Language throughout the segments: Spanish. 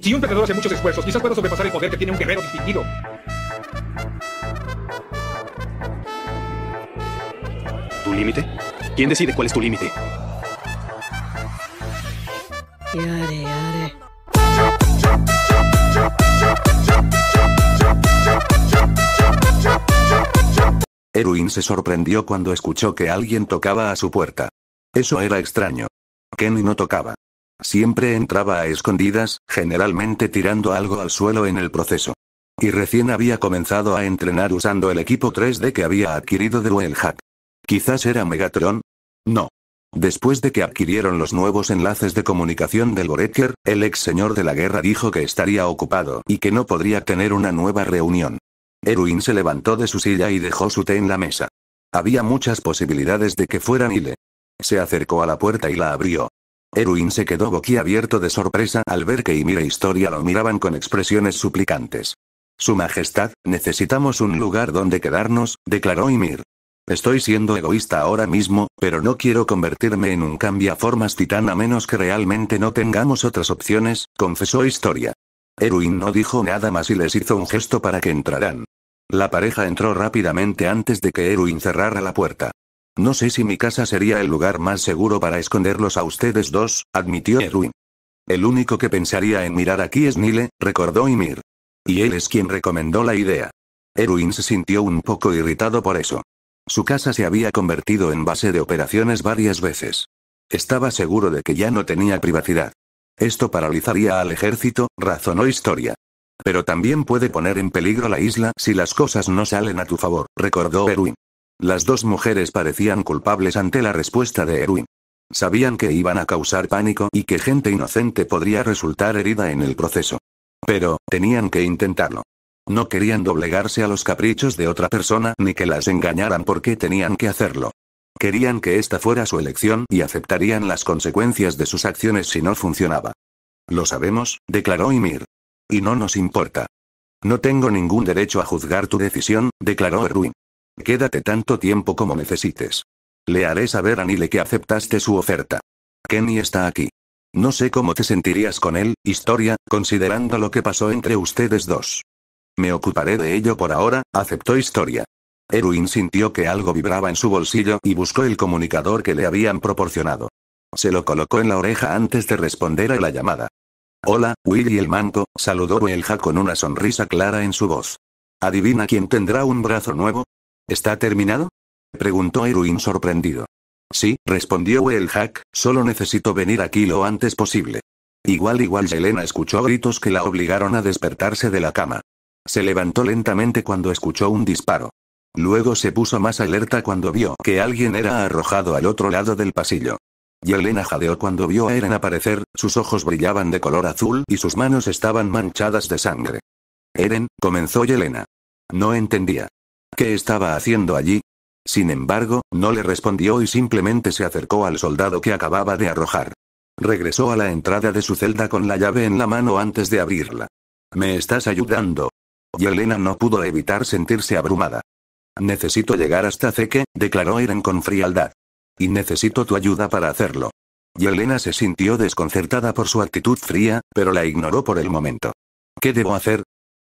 Si un perdedor hace muchos esfuerzos, quizás pueda sobrepasar el poder que tiene un guerrero distinguido. ¿Tu límite? ¿Quién decide cuál es tu límite? Erwin se sorprendió cuando escuchó que alguien tocaba a su puerta. Eso era extraño. Kenny no tocaba. Siempre entraba a escondidas, generalmente tirando algo al suelo en el proceso. Y recién había comenzado a entrenar usando el equipo 3D que había adquirido de Wellhack. Quizás era Megatron. No. Después de que adquirieron los nuevos enlaces de comunicación del Goretker, el ex señor de la guerra dijo que estaría ocupado y que no podría tener una nueva reunión. Erwin se levantó de su silla y dejó su té en la mesa. Había muchas posibilidades de que fuera Mile. Se acercó a la puerta y la abrió. Erwin se quedó boquiabierto de sorpresa al ver que Ymir e Historia lo miraban con expresiones suplicantes. Su Majestad, necesitamos un lugar donde quedarnos, declaró Ymir. Estoy siendo egoísta ahora mismo, pero no quiero convertirme en un cambiaformas titán a menos que realmente no tengamos otras opciones, confesó Historia. Erwin no dijo nada más y les hizo un gesto para que entraran. La pareja entró rápidamente antes de que Erwin cerrara la puerta. No sé si mi casa sería el lugar más seguro para esconderlos a ustedes dos, admitió Erwin. El único que pensaría en mirar aquí es Nile, recordó Ymir. Y él es quien recomendó la idea. Erwin se sintió un poco irritado por eso. Su casa se había convertido en base de operaciones varias veces. Estaba seguro de que ya no tenía privacidad. Esto paralizaría al ejército, razonó Historia. Pero también puede poner en peligro la isla si las cosas no salen a tu favor, recordó Erwin. Las dos mujeres parecían culpables ante la respuesta de Erwin. Sabían que iban a causar pánico y que gente inocente podría resultar herida en el proceso. Pero, tenían que intentarlo. No querían doblegarse a los caprichos de otra persona ni que las engañaran porque tenían que hacerlo. Querían que esta fuera su elección y aceptarían las consecuencias de sus acciones si no funcionaba. Lo sabemos, declaró Ymir. Y no nos importa. No tengo ningún derecho a juzgar tu decisión, declaró Erwin. Quédate tanto tiempo como necesites. Le haré saber a Nile que aceptaste su oferta. Kenny está aquí. No sé cómo te sentirías con él, historia, considerando lo que pasó entre ustedes dos. Me ocuparé de ello por ahora, aceptó historia. Erwin sintió que algo vibraba en su bolsillo y buscó el comunicador que le habían proporcionado. Se lo colocó en la oreja antes de responder a la llamada. Hola, Willy el manto, saludó Elja con una sonrisa clara en su voz. ¿Adivina quién tendrá un brazo nuevo? ¿Está terminado? Preguntó Erwin sorprendido. Sí, respondió el solo necesito venir aquí lo antes posible. Igual igual Yelena escuchó gritos que la obligaron a despertarse de la cama. Se levantó lentamente cuando escuchó un disparo. Luego se puso más alerta cuando vio que alguien era arrojado al otro lado del pasillo. Yelena jadeó cuando vio a Eren aparecer, sus ojos brillaban de color azul y sus manos estaban manchadas de sangre. Eren, comenzó Yelena. No entendía. ¿Qué estaba haciendo allí? Sin embargo, no le respondió y simplemente se acercó al soldado que acababa de arrojar. Regresó a la entrada de su celda con la llave en la mano antes de abrirla. Me estás ayudando. Yelena no pudo evitar sentirse abrumada. Necesito llegar hasta Zeke, declaró Eren con frialdad. Y necesito tu ayuda para hacerlo. Yelena se sintió desconcertada por su actitud fría, pero la ignoró por el momento. ¿Qué debo hacer?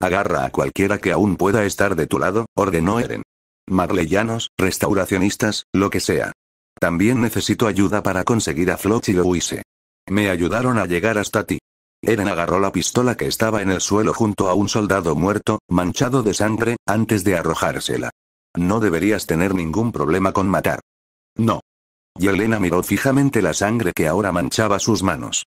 Agarra a cualquiera que aún pueda estar de tu lado, ordenó Eren. Marleyanos, restauracionistas, lo que sea. También necesito ayuda para conseguir a Floch y Me ayudaron a llegar hasta ti. Eren agarró la pistola que estaba en el suelo junto a un soldado muerto, manchado de sangre, antes de arrojársela. No deberías tener ningún problema con matar. No. Yelena miró fijamente la sangre que ahora manchaba sus manos.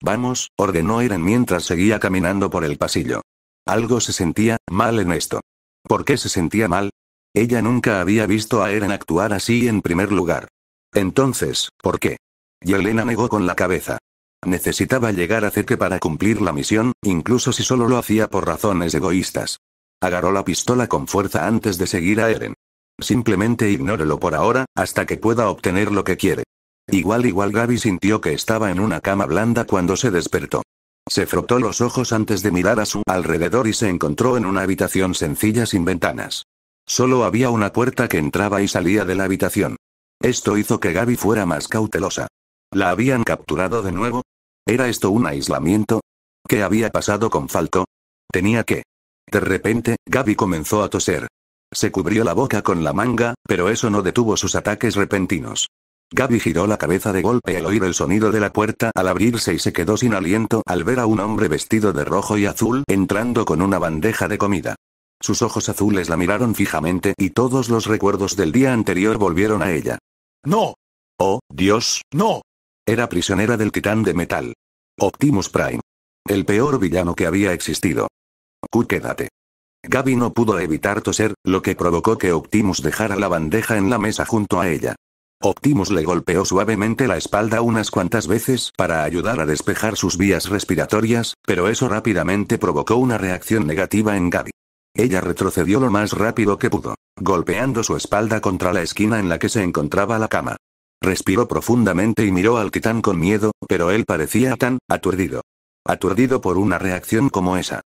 Vamos, ordenó Eren mientras seguía caminando por el pasillo. Algo se sentía mal en esto. ¿Por qué se sentía mal? Ella nunca había visto a Eren actuar así en primer lugar. Entonces, ¿por qué? Yelena negó con la cabeza. Necesitaba llegar a Zeke para cumplir la misión, incluso si solo lo hacía por razones egoístas. Agarró la pistola con fuerza antes de seguir a Eren. Simplemente ignórelo por ahora, hasta que pueda obtener lo que quiere. Igual igual Gaby sintió que estaba en una cama blanda cuando se despertó. Se frotó los ojos antes de mirar a su alrededor y se encontró en una habitación sencilla sin ventanas. Solo había una puerta que entraba y salía de la habitación. Esto hizo que Gaby fuera más cautelosa. ¿La habían capturado de nuevo? ¿Era esto un aislamiento? ¿Qué había pasado con Falco? Tenía que. De repente, Gaby comenzó a toser. Se cubrió la boca con la manga, pero eso no detuvo sus ataques repentinos. Gabi giró la cabeza de golpe al oír el sonido de la puerta al abrirse y se quedó sin aliento al ver a un hombre vestido de rojo y azul entrando con una bandeja de comida. Sus ojos azules la miraron fijamente y todos los recuerdos del día anterior volvieron a ella. ¡No! ¡Oh, Dios, no! Era prisionera del titán de metal. Optimus Prime. El peor villano que había existido. Q, quédate. Gaby no pudo evitar toser, lo que provocó que Optimus dejara la bandeja en la mesa junto a ella. Optimus le golpeó suavemente la espalda unas cuantas veces para ayudar a despejar sus vías respiratorias, pero eso rápidamente provocó una reacción negativa en Gaby. Ella retrocedió lo más rápido que pudo, golpeando su espalda contra la esquina en la que se encontraba la cama. Respiró profundamente y miró al titán con miedo, pero él parecía tan aturdido. Aturdido por una reacción como esa.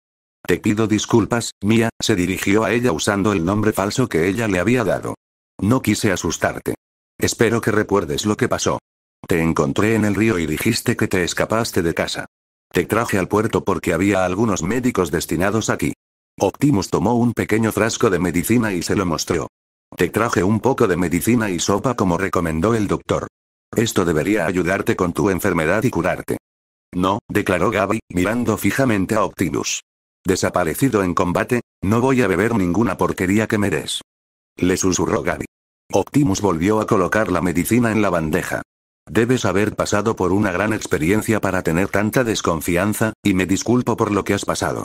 Te pido disculpas, Mía, se dirigió a ella usando el nombre falso que ella le había dado. No quise asustarte. Espero que recuerdes lo que pasó. Te encontré en el río y dijiste que te escapaste de casa. Te traje al puerto porque había algunos médicos destinados aquí. Optimus tomó un pequeño frasco de medicina y se lo mostró. Te traje un poco de medicina y sopa como recomendó el doctor. Esto debería ayudarte con tu enfermedad y curarte. No, declaró Gaby, mirando fijamente a Optimus. Desaparecido en combate, no voy a beber ninguna porquería que me des. Le susurró Gaby. Optimus volvió a colocar la medicina en la bandeja. Debes haber pasado por una gran experiencia para tener tanta desconfianza, y me disculpo por lo que has pasado.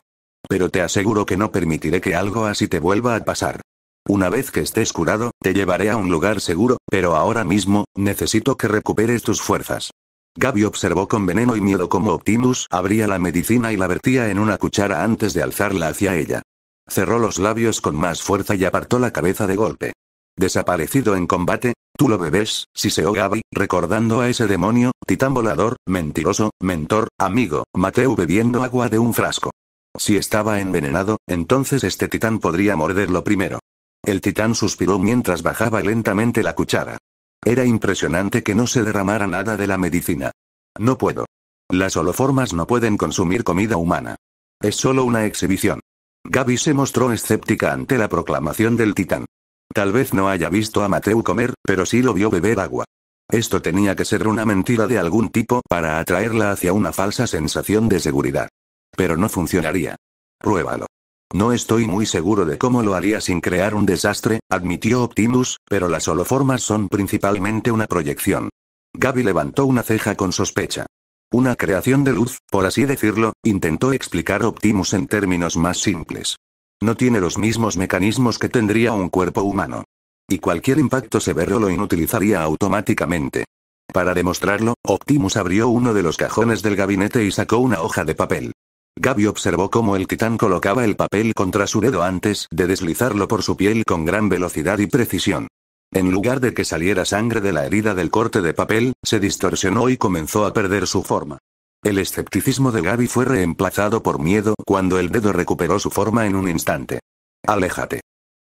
Pero te aseguro que no permitiré que algo así te vuelva a pasar. Una vez que estés curado, te llevaré a un lugar seguro, pero ahora mismo, necesito que recuperes tus fuerzas. Gaby observó con veneno y miedo cómo Optimus abría la medicina y la vertía en una cuchara antes de alzarla hacia ella. Cerró los labios con más fuerza y apartó la cabeza de golpe. Desaparecido en combate, tú lo bebes, Siseo Gaby, recordando a ese demonio, titán volador, mentiroso, mentor, amigo, Mateo bebiendo agua de un frasco. Si estaba envenenado, entonces este titán podría morderlo primero. El titán suspiró mientras bajaba lentamente la cuchara. Era impresionante que no se derramara nada de la medicina. No puedo. Las holoformas no pueden consumir comida humana. Es solo una exhibición. Gaby se mostró escéptica ante la proclamación del titán. Tal vez no haya visto a Mateu comer, pero sí lo vio beber agua. Esto tenía que ser una mentira de algún tipo para atraerla hacia una falsa sensación de seguridad. Pero no funcionaría. Pruébalo. No estoy muy seguro de cómo lo haría sin crear un desastre, admitió Optimus, pero las holoformas son principalmente una proyección. Gaby levantó una ceja con sospecha. Una creación de luz, por así decirlo, intentó explicar Optimus en términos más simples. No tiene los mismos mecanismos que tendría un cuerpo humano. Y cualquier impacto severo lo inutilizaría automáticamente. Para demostrarlo, Optimus abrió uno de los cajones del gabinete y sacó una hoja de papel. Gaby observó cómo el titán colocaba el papel contra su dedo antes de deslizarlo por su piel con gran velocidad y precisión. En lugar de que saliera sangre de la herida del corte de papel, se distorsionó y comenzó a perder su forma. El escepticismo de Gaby fue reemplazado por miedo cuando el dedo recuperó su forma en un instante. Aléjate.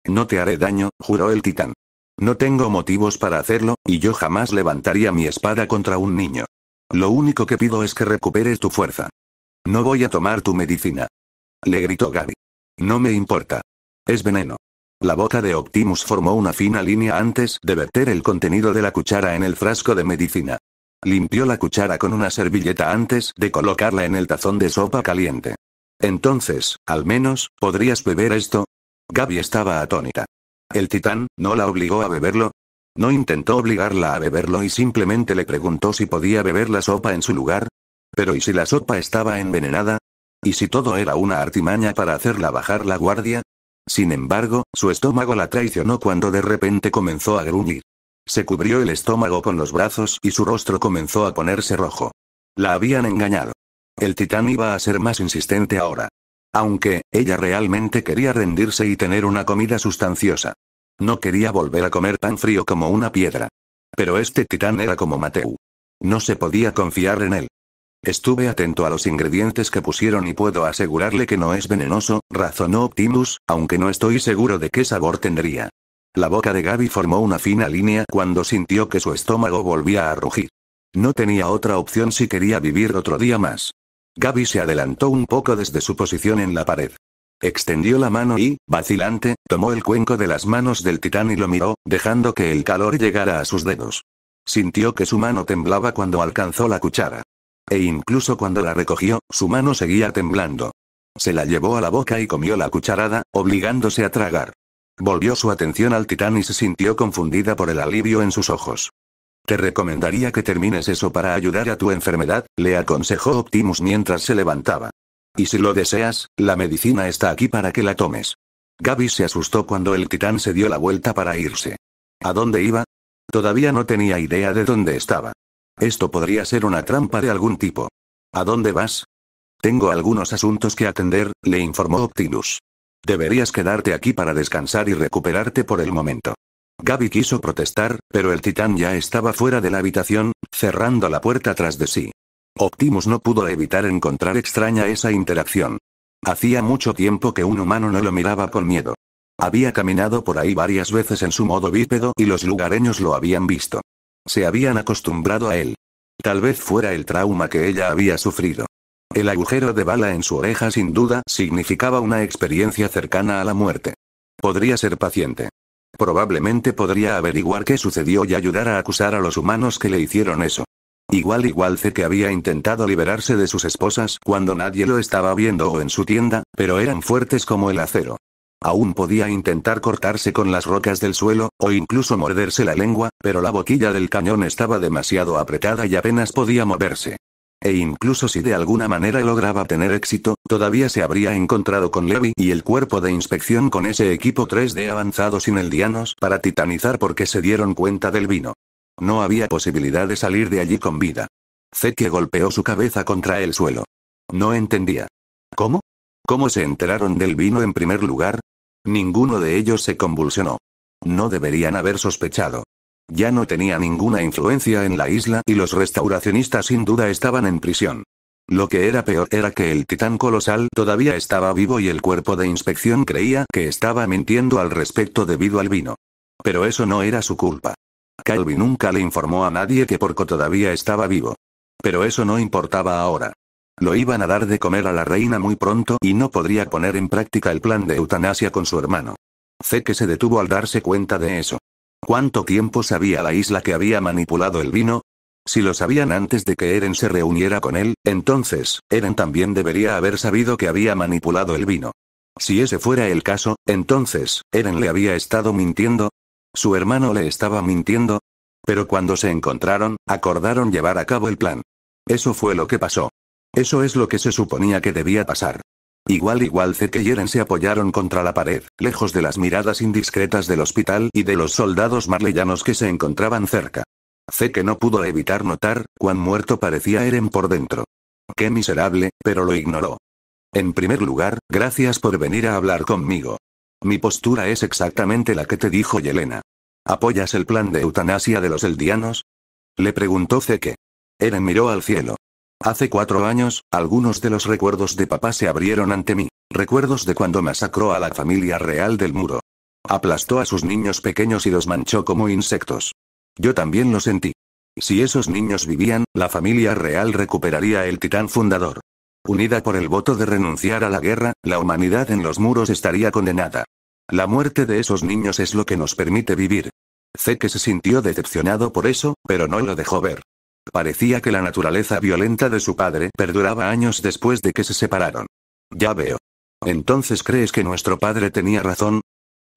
No te haré daño, juró el titán. No tengo motivos para hacerlo, y yo jamás levantaría mi espada contra un niño. Lo único que pido es que recuperes tu fuerza. No voy a tomar tu medicina. Le gritó Gaby. No me importa. Es veneno. La boca de Optimus formó una fina línea antes de verter el contenido de la cuchara en el frasco de medicina. Limpió la cuchara con una servilleta antes de colocarla en el tazón de sopa caliente. Entonces, al menos, ¿podrías beber esto? Gaby estaba atónita. El titán, ¿no la obligó a beberlo? No intentó obligarla a beberlo y simplemente le preguntó si podía beber la sopa en su lugar. Pero ¿y si la sopa estaba envenenada? ¿Y si todo era una artimaña para hacerla bajar la guardia? Sin embargo, su estómago la traicionó cuando de repente comenzó a gruñir. Se cubrió el estómago con los brazos y su rostro comenzó a ponerse rojo. La habían engañado. El titán iba a ser más insistente ahora. Aunque, ella realmente quería rendirse y tener una comida sustanciosa. No quería volver a comer tan frío como una piedra. Pero este titán era como Mateu. No se podía confiar en él. Estuve atento a los ingredientes que pusieron y puedo asegurarle que no es venenoso, razonó Optimus, aunque no estoy seguro de qué sabor tendría. La boca de Gaby formó una fina línea cuando sintió que su estómago volvía a rugir. No tenía otra opción si quería vivir otro día más. Gaby se adelantó un poco desde su posición en la pared. Extendió la mano y, vacilante, tomó el cuenco de las manos del titán y lo miró, dejando que el calor llegara a sus dedos. Sintió que su mano temblaba cuando alcanzó la cuchara. E incluso cuando la recogió, su mano seguía temblando. Se la llevó a la boca y comió la cucharada, obligándose a tragar. Volvió su atención al titán y se sintió confundida por el alivio en sus ojos. Te recomendaría que termines eso para ayudar a tu enfermedad, le aconsejó Optimus mientras se levantaba. Y si lo deseas, la medicina está aquí para que la tomes. Gaby se asustó cuando el titán se dio la vuelta para irse. ¿A dónde iba? Todavía no tenía idea de dónde estaba. Esto podría ser una trampa de algún tipo. ¿A dónde vas? Tengo algunos asuntos que atender, le informó Optimus. Deberías quedarte aquí para descansar y recuperarte por el momento. Gaby quiso protestar, pero el titán ya estaba fuera de la habitación, cerrando la puerta tras de sí. Optimus no pudo evitar encontrar extraña esa interacción. Hacía mucho tiempo que un humano no lo miraba con miedo. Había caminado por ahí varias veces en su modo bípedo y los lugareños lo habían visto. Se habían acostumbrado a él. Tal vez fuera el trauma que ella había sufrido. El agujero de bala en su oreja sin duda significaba una experiencia cercana a la muerte. Podría ser paciente. Probablemente podría averiguar qué sucedió y ayudar a acusar a los humanos que le hicieron eso. Igual igual sé que había intentado liberarse de sus esposas cuando nadie lo estaba viendo o en su tienda, pero eran fuertes como el acero. Aún podía intentar cortarse con las rocas del suelo, o incluso morderse la lengua, pero la boquilla del cañón estaba demasiado apretada y apenas podía moverse. E incluso si de alguna manera lograba tener éxito, todavía se habría encontrado con Levi y el cuerpo de inspección con ese equipo 3D avanzado sin el Dianos para titanizar porque se dieron cuenta del vino. No había posibilidad de salir de allí con vida. Zeke golpeó su cabeza contra el suelo. No entendía. ¿Cómo? ¿Cómo se enteraron del vino en primer lugar? Ninguno de ellos se convulsionó. No deberían haber sospechado. Ya no tenía ninguna influencia en la isla y los restauracionistas sin duda estaban en prisión. Lo que era peor era que el titán colosal todavía estaba vivo y el cuerpo de inspección creía que estaba mintiendo al respecto debido al vino. Pero eso no era su culpa. Calvi nunca le informó a nadie que Porco todavía estaba vivo. Pero eso no importaba ahora. Lo iban a dar de comer a la reina muy pronto y no podría poner en práctica el plan de eutanasia con su hermano. que se detuvo al darse cuenta de eso. ¿Cuánto tiempo sabía la isla que había manipulado el vino? Si lo sabían antes de que Eren se reuniera con él, entonces, Eren también debería haber sabido que había manipulado el vino. Si ese fuera el caso, entonces, Eren le había estado mintiendo. Su hermano le estaba mintiendo. Pero cuando se encontraron, acordaron llevar a cabo el plan. Eso fue lo que pasó. Eso es lo que se suponía que debía pasar. Igual igual Zeke y Eren se apoyaron contra la pared, lejos de las miradas indiscretas del hospital y de los soldados marleyanos que se encontraban cerca. que no pudo evitar notar, cuán muerto parecía Eren por dentro. Qué miserable, pero lo ignoró. En primer lugar, gracias por venir a hablar conmigo. Mi postura es exactamente la que te dijo Yelena. ¿Apoyas el plan de eutanasia de los eldianos? Le preguntó Zeke. Eren miró al cielo. Hace cuatro años, algunos de los recuerdos de papá se abrieron ante mí, recuerdos de cuando masacró a la familia real del muro. Aplastó a sus niños pequeños y los manchó como insectos. Yo también lo sentí. Si esos niños vivían, la familia real recuperaría el titán fundador. Unida por el voto de renunciar a la guerra, la humanidad en los muros estaría condenada. La muerte de esos niños es lo que nos permite vivir. Sé que se sintió decepcionado por eso, pero no lo dejó ver. Parecía que la naturaleza violenta de su padre perduraba años después de que se separaron. Ya veo. Entonces crees que nuestro padre tenía razón,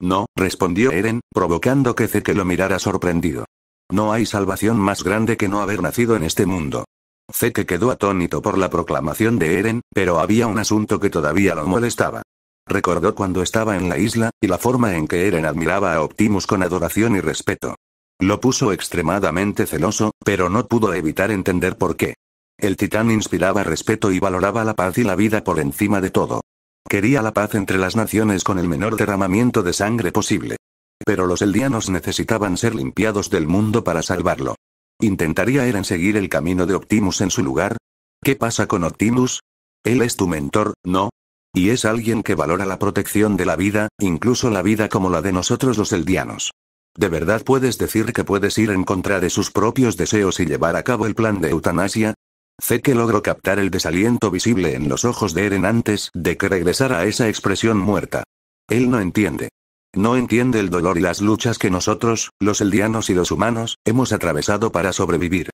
no, respondió Eren, provocando que Zeke lo mirara sorprendido. No hay salvación más grande que no haber nacido en este mundo. Zeke quedó atónito por la proclamación de Eren, pero había un asunto que todavía lo molestaba. Recordó cuando estaba en la isla, y la forma en que Eren admiraba a Optimus con adoración y respeto. Lo puso extremadamente celoso, pero no pudo evitar entender por qué. El titán inspiraba respeto y valoraba la paz y la vida por encima de todo. Quería la paz entre las naciones con el menor derramamiento de sangre posible. Pero los eldianos necesitaban ser limpiados del mundo para salvarlo. ¿Intentaría Eren seguir el camino de Optimus en su lugar? ¿Qué pasa con Optimus? Él es tu mentor, ¿no? Y es alguien que valora la protección de la vida, incluso la vida como la de nosotros los eldianos. ¿De verdad puedes decir que puedes ir en contra de sus propios deseos y llevar a cabo el plan de eutanasia? Sé que logró captar el desaliento visible en los ojos de Eren antes de que regresara a esa expresión muerta. Él no entiende. No entiende el dolor y las luchas que nosotros, los eldianos y los humanos, hemos atravesado para sobrevivir.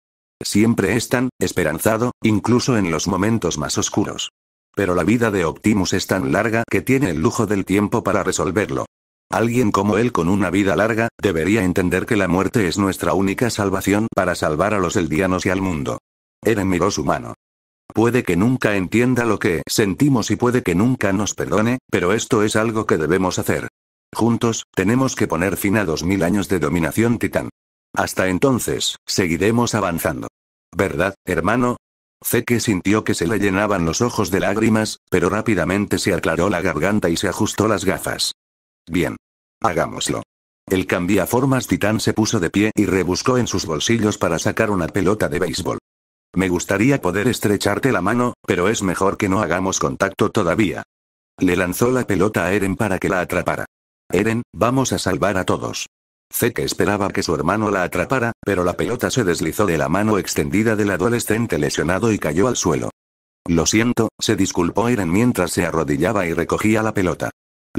Siempre es tan esperanzado, incluso en los momentos más oscuros. Pero la vida de Optimus es tan larga que tiene el lujo del tiempo para resolverlo. Alguien como él con una vida larga, debería entender que la muerte es nuestra única salvación para salvar a los eldianos y al mundo. Eren miró su mano. Puede que nunca entienda lo que sentimos y puede que nunca nos perdone, pero esto es algo que debemos hacer. Juntos, tenemos que poner fin a dos mil años de dominación titán. Hasta entonces, seguiremos avanzando. ¿Verdad, hermano? Zeke sintió que se le llenaban los ojos de lágrimas, pero rápidamente se aclaró la garganta y se ajustó las gafas. Bien. Hagámoslo. El cambiaformas titán se puso de pie y rebuscó en sus bolsillos para sacar una pelota de béisbol. Me gustaría poder estrecharte la mano, pero es mejor que no hagamos contacto todavía. Le lanzó la pelota a Eren para que la atrapara. Eren, vamos a salvar a todos. Zeke esperaba que su hermano la atrapara, pero la pelota se deslizó de la mano extendida del adolescente lesionado y cayó al suelo. Lo siento, se disculpó Eren mientras se arrodillaba y recogía la pelota.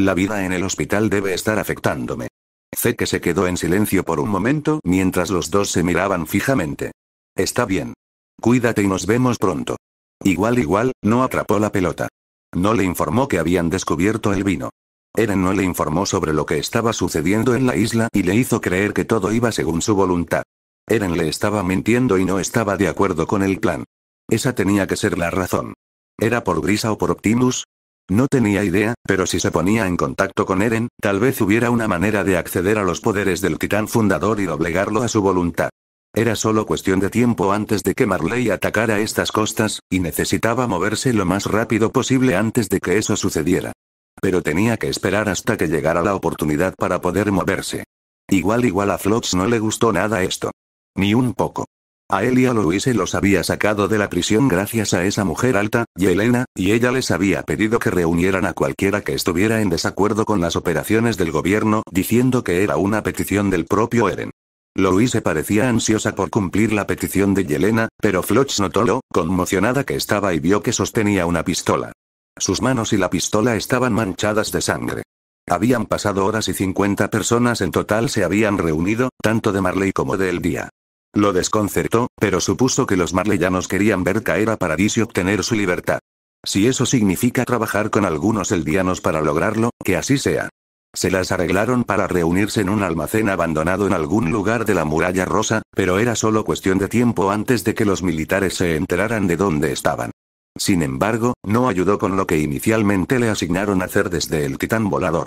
La vida en el hospital debe estar afectándome. Sé que se quedó en silencio por un momento mientras los dos se miraban fijamente. Está bien. Cuídate y nos vemos pronto. Igual igual, no atrapó la pelota. No le informó que habían descubierto el vino. Eren no le informó sobre lo que estaba sucediendo en la isla y le hizo creer que todo iba según su voluntad. Eren le estaba mintiendo y no estaba de acuerdo con el plan. Esa tenía que ser la razón. ¿Era por Grisa o por Optimus? No tenía idea, pero si se ponía en contacto con Eren, tal vez hubiera una manera de acceder a los poderes del titán fundador y doblegarlo a su voluntad. Era solo cuestión de tiempo antes de que Marley atacara estas costas, y necesitaba moverse lo más rápido posible antes de que eso sucediera. Pero tenía que esperar hasta que llegara la oportunidad para poder moverse. Igual igual a Flox no le gustó nada esto. Ni un poco. A él y a Louise los había sacado de la prisión gracias a esa mujer alta, Yelena, y ella les había pedido que reunieran a cualquiera que estuviera en desacuerdo con las operaciones del gobierno, diciendo que era una petición del propio Eren. Louise parecía ansiosa por cumplir la petición de Yelena, pero Floch notó lo conmocionada que estaba y vio que sostenía una pistola. Sus manos y la pistola estaban manchadas de sangre. Habían pasado horas y 50 personas en total se habían reunido, tanto de Marley como El día. Lo desconcertó, pero supuso que los marleyanos querían ver caer a Paradis y obtener su libertad. Si eso significa trabajar con algunos eldianos para lograrlo, que así sea. Se las arreglaron para reunirse en un almacén abandonado en algún lugar de la muralla rosa, pero era solo cuestión de tiempo antes de que los militares se enteraran de dónde estaban. Sin embargo, no ayudó con lo que inicialmente le asignaron hacer desde el titán volador.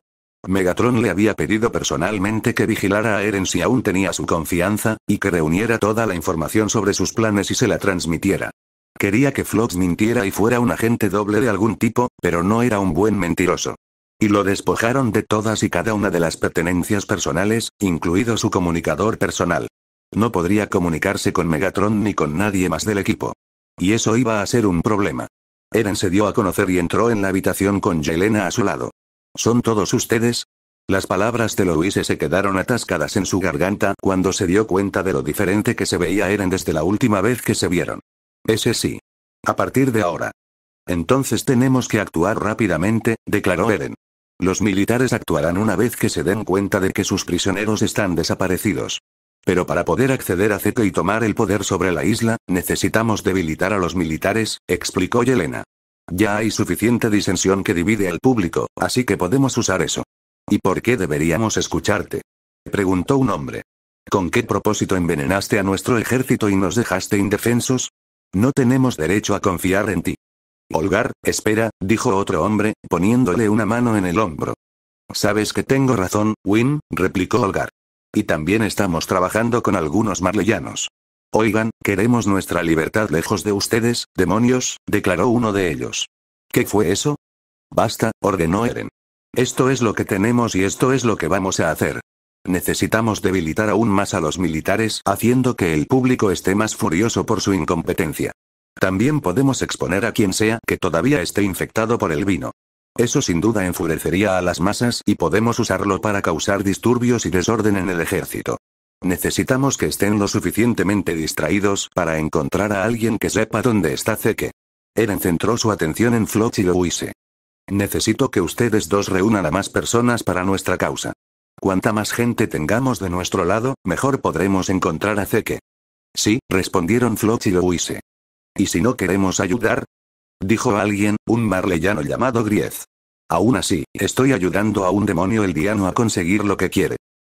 Megatron le había pedido personalmente que vigilara a Eren si aún tenía su confianza, y que reuniera toda la información sobre sus planes y se la transmitiera. Quería que Flox mintiera y fuera un agente doble de algún tipo, pero no era un buen mentiroso. Y lo despojaron de todas y cada una de las pertenencias personales, incluido su comunicador personal. No podría comunicarse con Megatron ni con nadie más del equipo. Y eso iba a ser un problema. Eren se dio a conocer y entró en la habitación con Yelena a su lado. ¿Son todos ustedes? Las palabras de Louise se quedaron atascadas en su garganta cuando se dio cuenta de lo diferente que se veía Eren desde la última vez que se vieron. Ese sí. A partir de ahora. Entonces tenemos que actuar rápidamente, declaró Eren. Los militares actuarán una vez que se den cuenta de que sus prisioneros están desaparecidos. Pero para poder acceder a zeta y tomar el poder sobre la isla, necesitamos debilitar a los militares, explicó Yelena. Ya hay suficiente disensión que divide al público, así que podemos usar eso. ¿Y por qué deberíamos escucharte? Preguntó un hombre. ¿Con qué propósito envenenaste a nuestro ejército y nos dejaste indefensos? No tenemos derecho a confiar en ti. Olgar, espera, dijo otro hombre, poniéndole una mano en el hombro. Sabes que tengo razón, Win, replicó Olgar. Y también estamos trabajando con algunos marleyanos. Oigan, queremos nuestra libertad lejos de ustedes, demonios, declaró uno de ellos. ¿Qué fue eso? Basta, ordenó Eren. Esto es lo que tenemos y esto es lo que vamos a hacer. Necesitamos debilitar aún más a los militares haciendo que el público esté más furioso por su incompetencia. También podemos exponer a quien sea que todavía esté infectado por el vino. Eso sin duda enfurecería a las masas y podemos usarlo para causar disturbios y desorden en el ejército. Necesitamos que estén lo suficientemente distraídos para encontrar a alguien que sepa dónde está Zeke. Eren centró su atención en Floch y Louise. Necesito que ustedes dos reúnan a más personas para nuestra causa. Cuanta más gente tengamos de nuestro lado, mejor podremos encontrar a Zeke. Sí, respondieron Floch y Louise. ¿Y si no queremos ayudar? Dijo alguien, un marleyano llamado Griez. Aún así, estoy ayudando a un demonio eldiano a conseguir lo que quiere.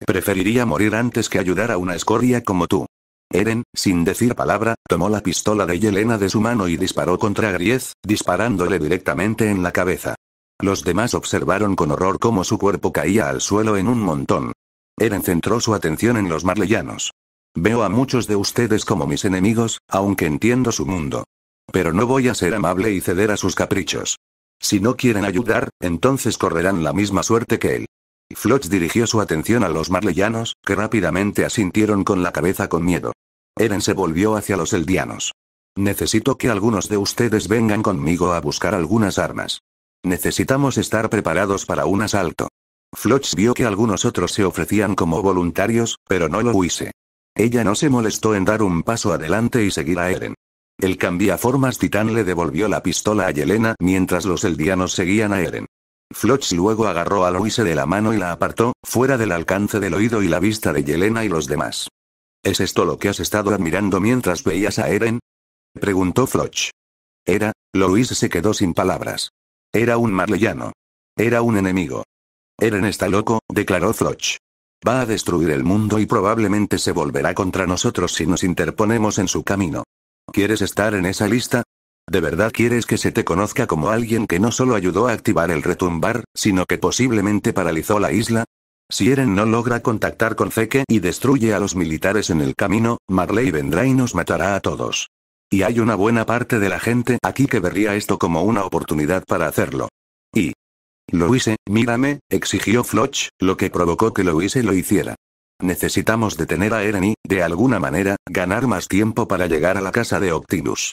Preferiría morir antes que ayudar a una escoria como tú. Eren, sin decir palabra, tomó la pistola de Yelena de su mano y disparó contra Griez, disparándole directamente en la cabeza. Los demás observaron con horror cómo su cuerpo caía al suelo en un montón. Eren centró su atención en los marleyanos. Veo a muchos de ustedes como mis enemigos, aunque entiendo su mundo. Pero no voy a ser amable y ceder a sus caprichos. Si no quieren ayudar, entonces correrán la misma suerte que él. Floch dirigió su atención a los marleyanos, que rápidamente asintieron con la cabeza con miedo. Eren se volvió hacia los eldianos. Necesito que algunos de ustedes vengan conmigo a buscar algunas armas. Necesitamos estar preparados para un asalto. Floch vio que algunos otros se ofrecían como voluntarios, pero no lo hice. Ella no se molestó en dar un paso adelante y seguir a Eren. El cambiaformas titán le devolvió la pistola a Yelena mientras los eldianos seguían a Eren. Floch luego agarró a Louise de la mano y la apartó, fuera del alcance del oído y la vista de Yelena y los demás. ¿Es esto lo que has estado admirando mientras veías a Eren? preguntó Floch. Era, Louise se quedó sin palabras. Era un marleyano. Era un enemigo. Eren está loco, declaró Floch. Va a destruir el mundo y probablemente se volverá contra nosotros si nos interponemos en su camino. ¿Quieres estar en esa lista? ¿De verdad quieres que se te conozca como alguien que no solo ayudó a activar el retumbar, sino que posiblemente paralizó la isla? Si Eren no logra contactar con Zeke y destruye a los militares en el camino, Marley vendrá y nos matará a todos. Y hay una buena parte de la gente aquí que vería esto como una oportunidad para hacerlo. Y... Louise, mírame, exigió Floch, lo que provocó que Louise lo hiciera. Necesitamos detener a Eren y, de alguna manera, ganar más tiempo para llegar a la casa de Octinus.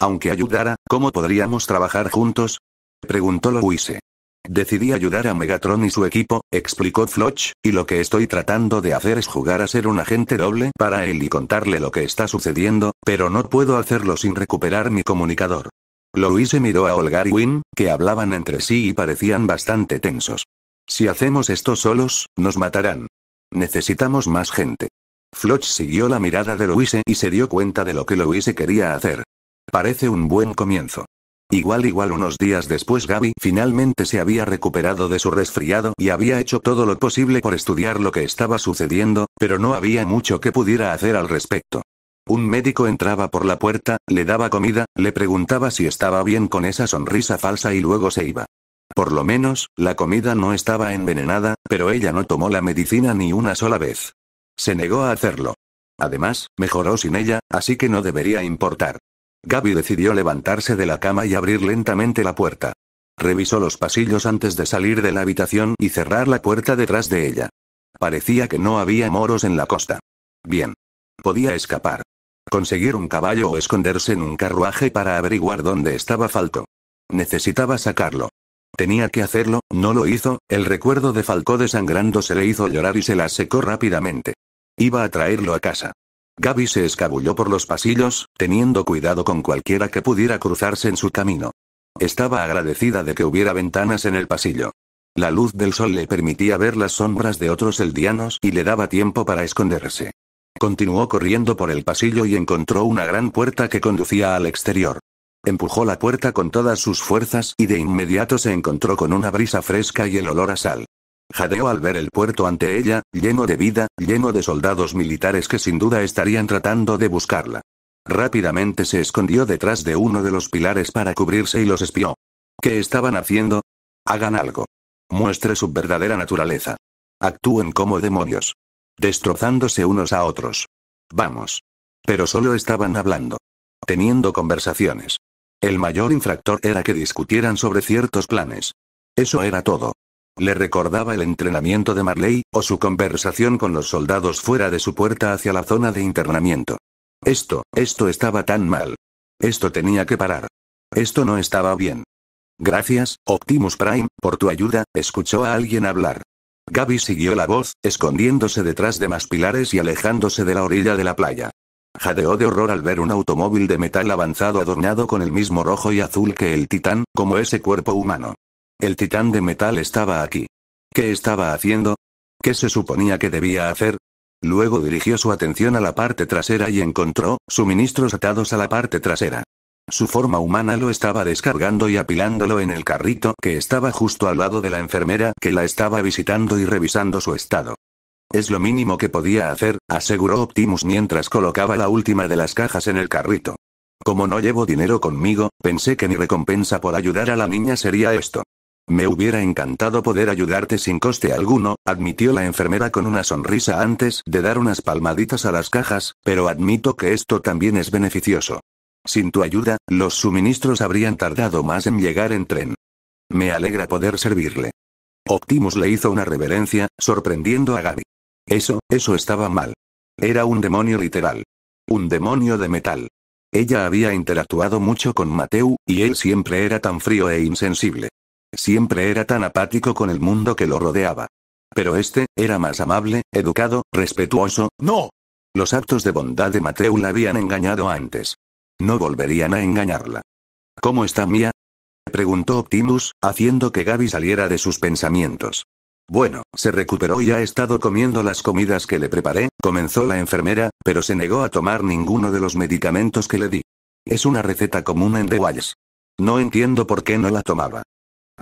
Aunque ayudara, ¿cómo podríamos trabajar juntos? Preguntó Louise. Decidí ayudar a Megatron y su equipo, explicó Floch, y lo que estoy tratando de hacer es jugar a ser un agente doble para él y contarle lo que está sucediendo, pero no puedo hacerlo sin recuperar mi comunicador. Louise miró a Olgar y Win, que hablaban entre sí y parecían bastante tensos. Si hacemos esto solos, nos matarán. Necesitamos más gente. Floch siguió la mirada de Louise y se dio cuenta de lo que Louise quería hacer. Parece un buen comienzo. Igual igual unos días después Gaby finalmente se había recuperado de su resfriado y había hecho todo lo posible por estudiar lo que estaba sucediendo, pero no había mucho que pudiera hacer al respecto. Un médico entraba por la puerta, le daba comida, le preguntaba si estaba bien con esa sonrisa falsa y luego se iba. Por lo menos, la comida no estaba envenenada, pero ella no tomó la medicina ni una sola vez. Se negó a hacerlo. Además, mejoró sin ella, así que no debería importar. Gaby decidió levantarse de la cama y abrir lentamente la puerta. Revisó los pasillos antes de salir de la habitación y cerrar la puerta detrás de ella. Parecía que no había moros en la costa. Bien. Podía escapar. Conseguir un caballo o esconderse en un carruaje para averiguar dónde estaba Falco. Necesitaba sacarlo. Tenía que hacerlo, no lo hizo, el recuerdo de Falco desangrando se le hizo llorar y se la secó rápidamente. Iba a traerlo a casa. Gaby se escabulló por los pasillos, teniendo cuidado con cualquiera que pudiera cruzarse en su camino. Estaba agradecida de que hubiera ventanas en el pasillo. La luz del sol le permitía ver las sombras de otros eldianos y le daba tiempo para esconderse. Continuó corriendo por el pasillo y encontró una gran puerta que conducía al exterior. Empujó la puerta con todas sus fuerzas y de inmediato se encontró con una brisa fresca y el olor a sal. Jadeó al ver el puerto ante ella, lleno de vida, lleno de soldados militares que sin duda estarían tratando de buscarla. Rápidamente se escondió detrás de uno de los pilares para cubrirse y los espió. ¿Qué estaban haciendo? Hagan algo. Muestre su verdadera naturaleza. Actúen como demonios. Destrozándose unos a otros. Vamos. Pero solo estaban hablando. Teniendo conversaciones. El mayor infractor era que discutieran sobre ciertos planes. Eso era todo. Le recordaba el entrenamiento de Marley, o su conversación con los soldados fuera de su puerta hacia la zona de internamiento. Esto, esto estaba tan mal. Esto tenía que parar. Esto no estaba bien. Gracias, Optimus Prime, por tu ayuda, escuchó a alguien hablar. Gaby siguió la voz, escondiéndose detrás de más pilares y alejándose de la orilla de la playa. Jadeó de horror al ver un automóvil de metal avanzado adornado con el mismo rojo y azul que el titán, como ese cuerpo humano. El titán de metal estaba aquí. ¿Qué estaba haciendo? ¿Qué se suponía que debía hacer? Luego dirigió su atención a la parte trasera y encontró suministros atados a la parte trasera. Su forma humana lo estaba descargando y apilándolo en el carrito que estaba justo al lado de la enfermera que la estaba visitando y revisando su estado. Es lo mínimo que podía hacer, aseguró Optimus mientras colocaba la última de las cajas en el carrito. Como no llevo dinero conmigo, pensé que mi recompensa por ayudar a la niña sería esto. Me hubiera encantado poder ayudarte sin coste alguno, admitió la enfermera con una sonrisa antes de dar unas palmaditas a las cajas, pero admito que esto también es beneficioso. Sin tu ayuda, los suministros habrían tardado más en llegar en tren. Me alegra poder servirle. Optimus le hizo una reverencia, sorprendiendo a Gaby. Eso, eso estaba mal. Era un demonio literal. Un demonio de metal. Ella había interactuado mucho con Mateu, y él siempre era tan frío e insensible. Siempre era tan apático con el mundo que lo rodeaba. Pero este, era más amable, educado, respetuoso, ¡no! Los actos de bondad de Mateu la habían engañado antes. No volverían a engañarla. ¿Cómo está Mía? Preguntó Optimus, haciendo que Gaby saliera de sus pensamientos. Bueno, se recuperó y ha estado comiendo las comidas que le preparé, comenzó la enfermera, pero se negó a tomar ninguno de los medicamentos que le di. Es una receta común en The Walls. No entiendo por qué no la tomaba.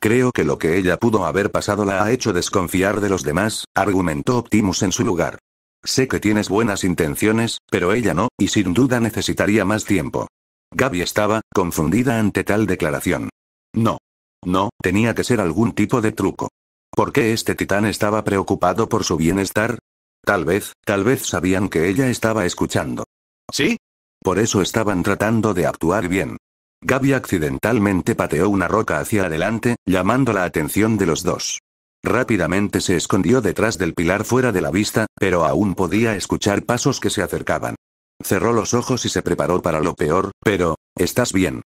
Creo que lo que ella pudo haber pasado la ha hecho desconfiar de los demás, argumentó Optimus en su lugar. Sé que tienes buenas intenciones, pero ella no, y sin duda necesitaría más tiempo. Gaby estaba, confundida ante tal declaración. No. No, tenía que ser algún tipo de truco. ¿Por qué este titán estaba preocupado por su bienestar? Tal vez, tal vez sabían que ella estaba escuchando. ¿Sí? Por eso estaban tratando de actuar bien. Gaby accidentalmente pateó una roca hacia adelante, llamando la atención de los dos. Rápidamente se escondió detrás del pilar fuera de la vista, pero aún podía escuchar pasos que se acercaban. Cerró los ojos y se preparó para lo peor, pero, ¿estás bien?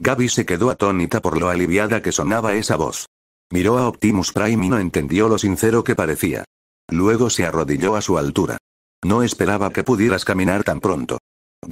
Gaby se quedó atónita por lo aliviada que sonaba esa voz. Miró a Optimus Prime y no entendió lo sincero que parecía. Luego se arrodilló a su altura. No esperaba que pudieras caminar tan pronto.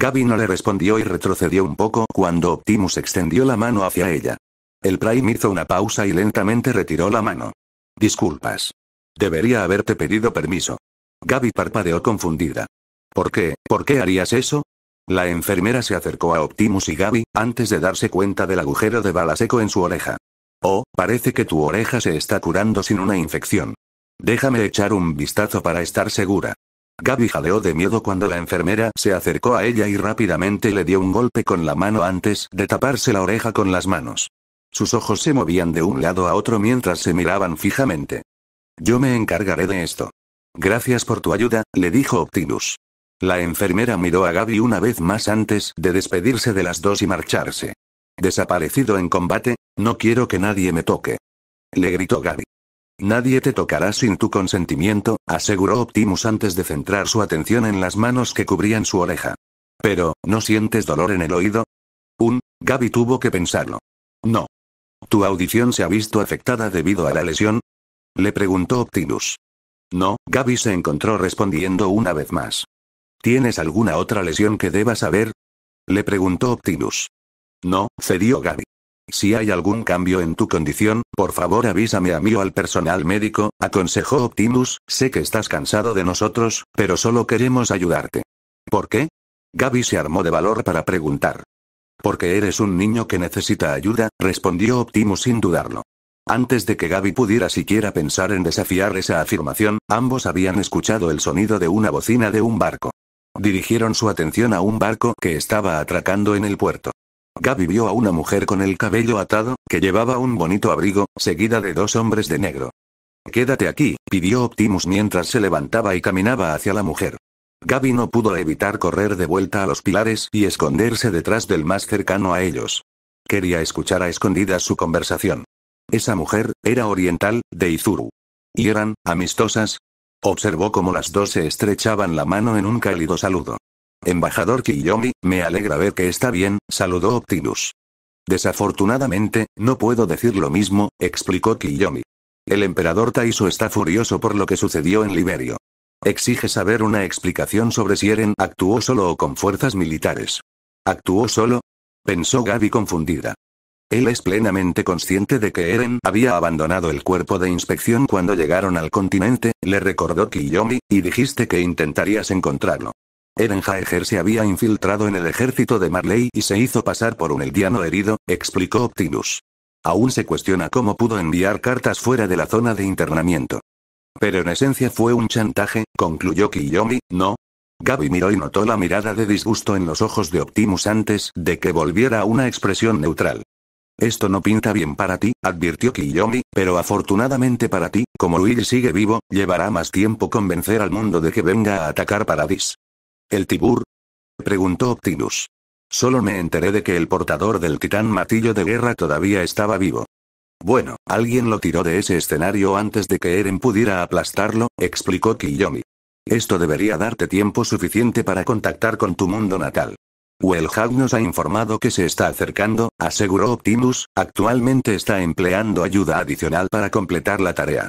Gaby no le respondió y retrocedió un poco cuando Optimus extendió la mano hacia ella. El Prime hizo una pausa y lentamente retiró la mano. Disculpas. Debería haberte pedido permiso. Gaby parpadeó confundida. ¿Por qué? ¿Por qué harías eso? La enfermera se acercó a Optimus y Gaby, antes de darse cuenta del agujero de bala seco en su oreja. Oh, parece que tu oreja se está curando sin una infección. Déjame echar un vistazo para estar segura. Gabi jaleó de miedo cuando la enfermera se acercó a ella y rápidamente le dio un golpe con la mano antes de taparse la oreja con las manos. Sus ojos se movían de un lado a otro mientras se miraban fijamente. Yo me encargaré de esto. Gracias por tu ayuda, le dijo Optimus. La enfermera miró a gabi una vez más antes de despedirse de las dos y marcharse. Desaparecido en combate, no quiero que nadie me toque. Le gritó Gaby. Nadie te tocará sin tu consentimiento, aseguró Optimus antes de centrar su atención en las manos que cubrían su oreja. Pero, ¿no sientes dolor en el oído? Un, Gaby tuvo que pensarlo. No. ¿Tu audición se ha visto afectada debido a la lesión? Le preguntó Optimus. No, Gaby se encontró respondiendo una vez más. ¿Tienes alguna otra lesión que debas saber? Le preguntó Optimus. No, cedió Gaby. Si hay algún cambio en tu condición, por favor avísame a mí o al personal médico, aconsejó Optimus, sé que estás cansado de nosotros, pero solo queremos ayudarte. ¿Por qué? Gaby se armó de valor para preguntar. Porque eres un niño que necesita ayuda, respondió Optimus sin dudarlo. Antes de que Gaby pudiera siquiera pensar en desafiar esa afirmación, ambos habían escuchado el sonido de una bocina de un barco. Dirigieron su atención a un barco que estaba atracando en el puerto. Gaby vio a una mujer con el cabello atado, que llevaba un bonito abrigo, seguida de dos hombres de negro. Quédate aquí, pidió Optimus mientras se levantaba y caminaba hacia la mujer. Gaby no pudo evitar correr de vuelta a los pilares y esconderse detrás del más cercano a ellos. Quería escuchar a escondidas su conversación. Esa mujer, era oriental, de Izuru. Y eran, amistosas. Observó cómo las dos se estrechaban la mano en un cálido saludo. Embajador Kiyomi, me alegra ver que está bien, saludó Optimus. Desafortunadamente, no puedo decir lo mismo, explicó Kiyomi. El emperador Taiso está furioso por lo que sucedió en Liberio. Exige saber una explicación sobre si Eren actuó solo o con fuerzas militares. ¿Actuó solo? Pensó Gaby confundida. Él es plenamente consciente de que Eren había abandonado el cuerpo de inspección cuando llegaron al continente, le recordó Kiyomi, y dijiste que intentarías encontrarlo. Eren Jaeger se había infiltrado en el ejército de Marley y se hizo pasar por un eldiano herido, explicó Optimus. Aún se cuestiona cómo pudo enviar cartas fuera de la zona de internamiento. Pero en esencia fue un chantaje, concluyó Kiyomi, ¿no? Gaby miró y notó la mirada de disgusto en los ojos de Optimus antes de que volviera a una expresión neutral. Esto no pinta bien para ti, advirtió Kiyomi, pero afortunadamente para ti, como Luigi sigue vivo, llevará más tiempo convencer al mundo de que venga a atacar Paradis. ¿El Tibur? preguntó Optimus. Solo me enteré de que el portador del titán Matillo de Guerra todavía estaba vivo. Bueno, alguien lo tiró de ese escenario antes de que Eren pudiera aplastarlo, explicó Kiyomi. Esto debería darte tiempo suficiente para contactar con tu mundo natal. Wellhag nos ha informado que se está acercando, aseguró Optimus, actualmente está empleando ayuda adicional para completar la tarea.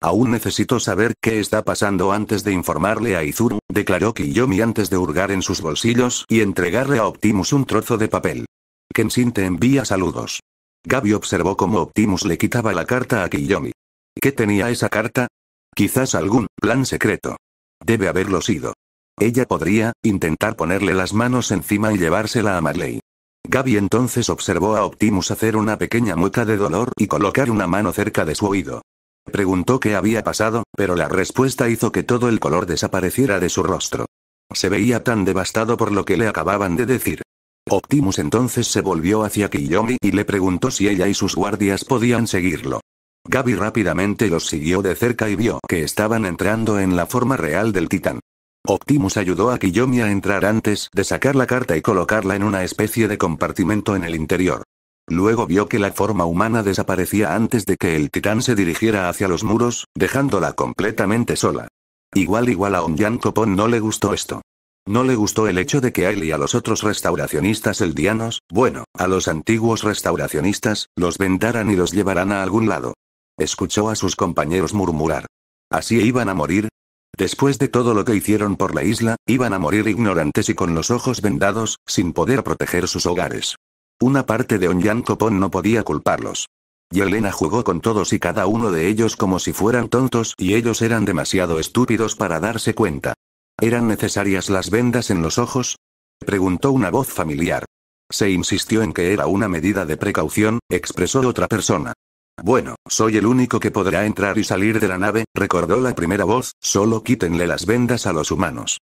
Aún necesito saber qué está pasando antes de informarle a Izuru, declaró Kiyomi antes de hurgar en sus bolsillos y entregarle a Optimus un trozo de papel. Kenshin te envía saludos. Gabi observó cómo Optimus le quitaba la carta a Kiyomi. ¿Qué tenía esa carta? Quizás algún plan secreto. Debe haberlo sido. Ella podría, intentar ponerle las manos encima y llevársela a Marley. Gabi entonces observó a Optimus hacer una pequeña mueca de dolor y colocar una mano cerca de su oído. Preguntó qué había pasado, pero la respuesta hizo que todo el color desapareciera de su rostro. Se veía tan devastado por lo que le acababan de decir. Optimus entonces se volvió hacia Kiyomi y le preguntó si ella y sus guardias podían seguirlo. Gaby rápidamente los siguió de cerca y vio que estaban entrando en la forma real del titán. Optimus ayudó a Kiyomi a entrar antes de sacar la carta y colocarla en una especie de compartimento en el interior. Luego vio que la forma humana desaparecía antes de que el titán se dirigiera hacia los muros, dejándola completamente sola. Igual igual a Ongyan Copón no le gustó esto. No le gustó el hecho de que a él y a los otros restauracionistas eldianos, bueno, a los antiguos restauracionistas, los vendaran y los llevaran a algún lado. Escuchó a sus compañeros murmurar. ¿Así iban a morir? Después de todo lo que hicieron por la isla, iban a morir ignorantes y con los ojos vendados, sin poder proteger sus hogares. Una parte de Onyan Copón no podía culparlos. Yelena jugó con todos y cada uno de ellos como si fueran tontos y ellos eran demasiado estúpidos para darse cuenta. ¿Eran necesarias las vendas en los ojos? Preguntó una voz familiar. Se insistió en que era una medida de precaución, expresó otra persona. Bueno, soy el único que podrá entrar y salir de la nave, recordó la primera voz, solo quítenle las vendas a los humanos.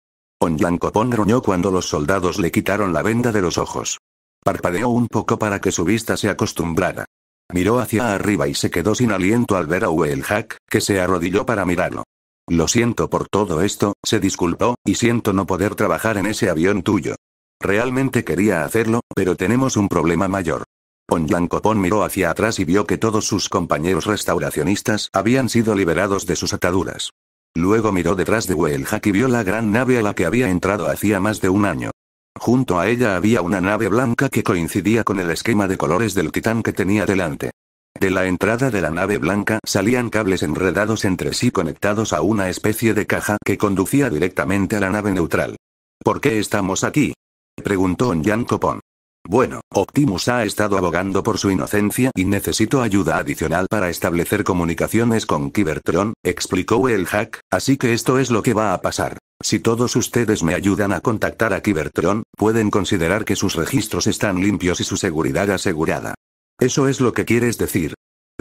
Yan Copón gruñó cuando los soldados le quitaron la venda de los ojos. Parpadeó un poco para que su vista se acostumbrara. Miró hacia arriba y se quedó sin aliento al ver a Wellhack, que se arrodilló para mirarlo. Lo siento por todo esto, se disculpó, y siento no poder trabajar en ese avión tuyo. Realmente quería hacerlo, pero tenemos un problema mayor. Ponyan Copón miró hacia atrás y vio que todos sus compañeros restauracionistas habían sido liberados de sus ataduras. Luego miró detrás de Wellhack y vio la gran nave a la que había entrado hacía más de un año. Junto a ella había una nave blanca que coincidía con el esquema de colores del titán que tenía delante. De la entrada de la nave blanca salían cables enredados entre sí conectados a una especie de caja que conducía directamente a la nave neutral. ¿Por qué estamos aquí? preguntó Jan Copón. Bueno, Optimus ha estado abogando por su inocencia y necesito ayuda adicional para establecer comunicaciones con Kibertron, explicó el hack, así que esto es lo que va a pasar. Si todos ustedes me ayudan a contactar a Kibertron, pueden considerar que sus registros están limpios y su seguridad asegurada. ¿Eso es lo que quieres decir?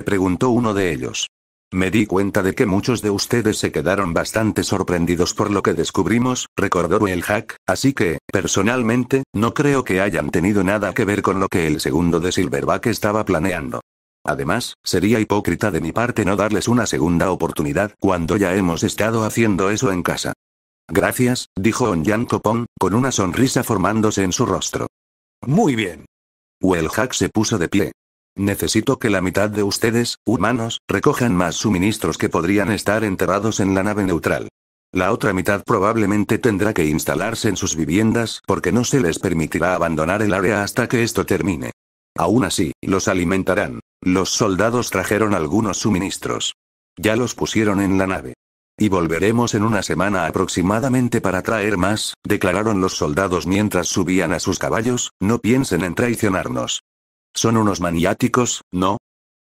Preguntó uno de ellos. Me di cuenta de que muchos de ustedes se quedaron bastante sorprendidos por lo que descubrimos, recordó el hack, así que, personalmente, no creo que hayan tenido nada que ver con lo que el segundo de Silverback estaba planeando. Además, sería hipócrita de mi parte no darles una segunda oportunidad cuando ya hemos estado haciendo eso en casa. Gracias, dijo Onyan Copón, con una sonrisa formándose en su rostro. Muy bien. Wellhack se puso de pie. Necesito que la mitad de ustedes, humanos, recojan más suministros que podrían estar enterrados en la nave neutral. La otra mitad probablemente tendrá que instalarse en sus viviendas porque no se les permitirá abandonar el área hasta que esto termine. Aún así, los alimentarán. Los soldados trajeron algunos suministros. Ya los pusieron en la nave. Y volveremos en una semana aproximadamente para traer más, declararon los soldados mientras subían a sus caballos, no piensen en traicionarnos. Son unos maniáticos, ¿no?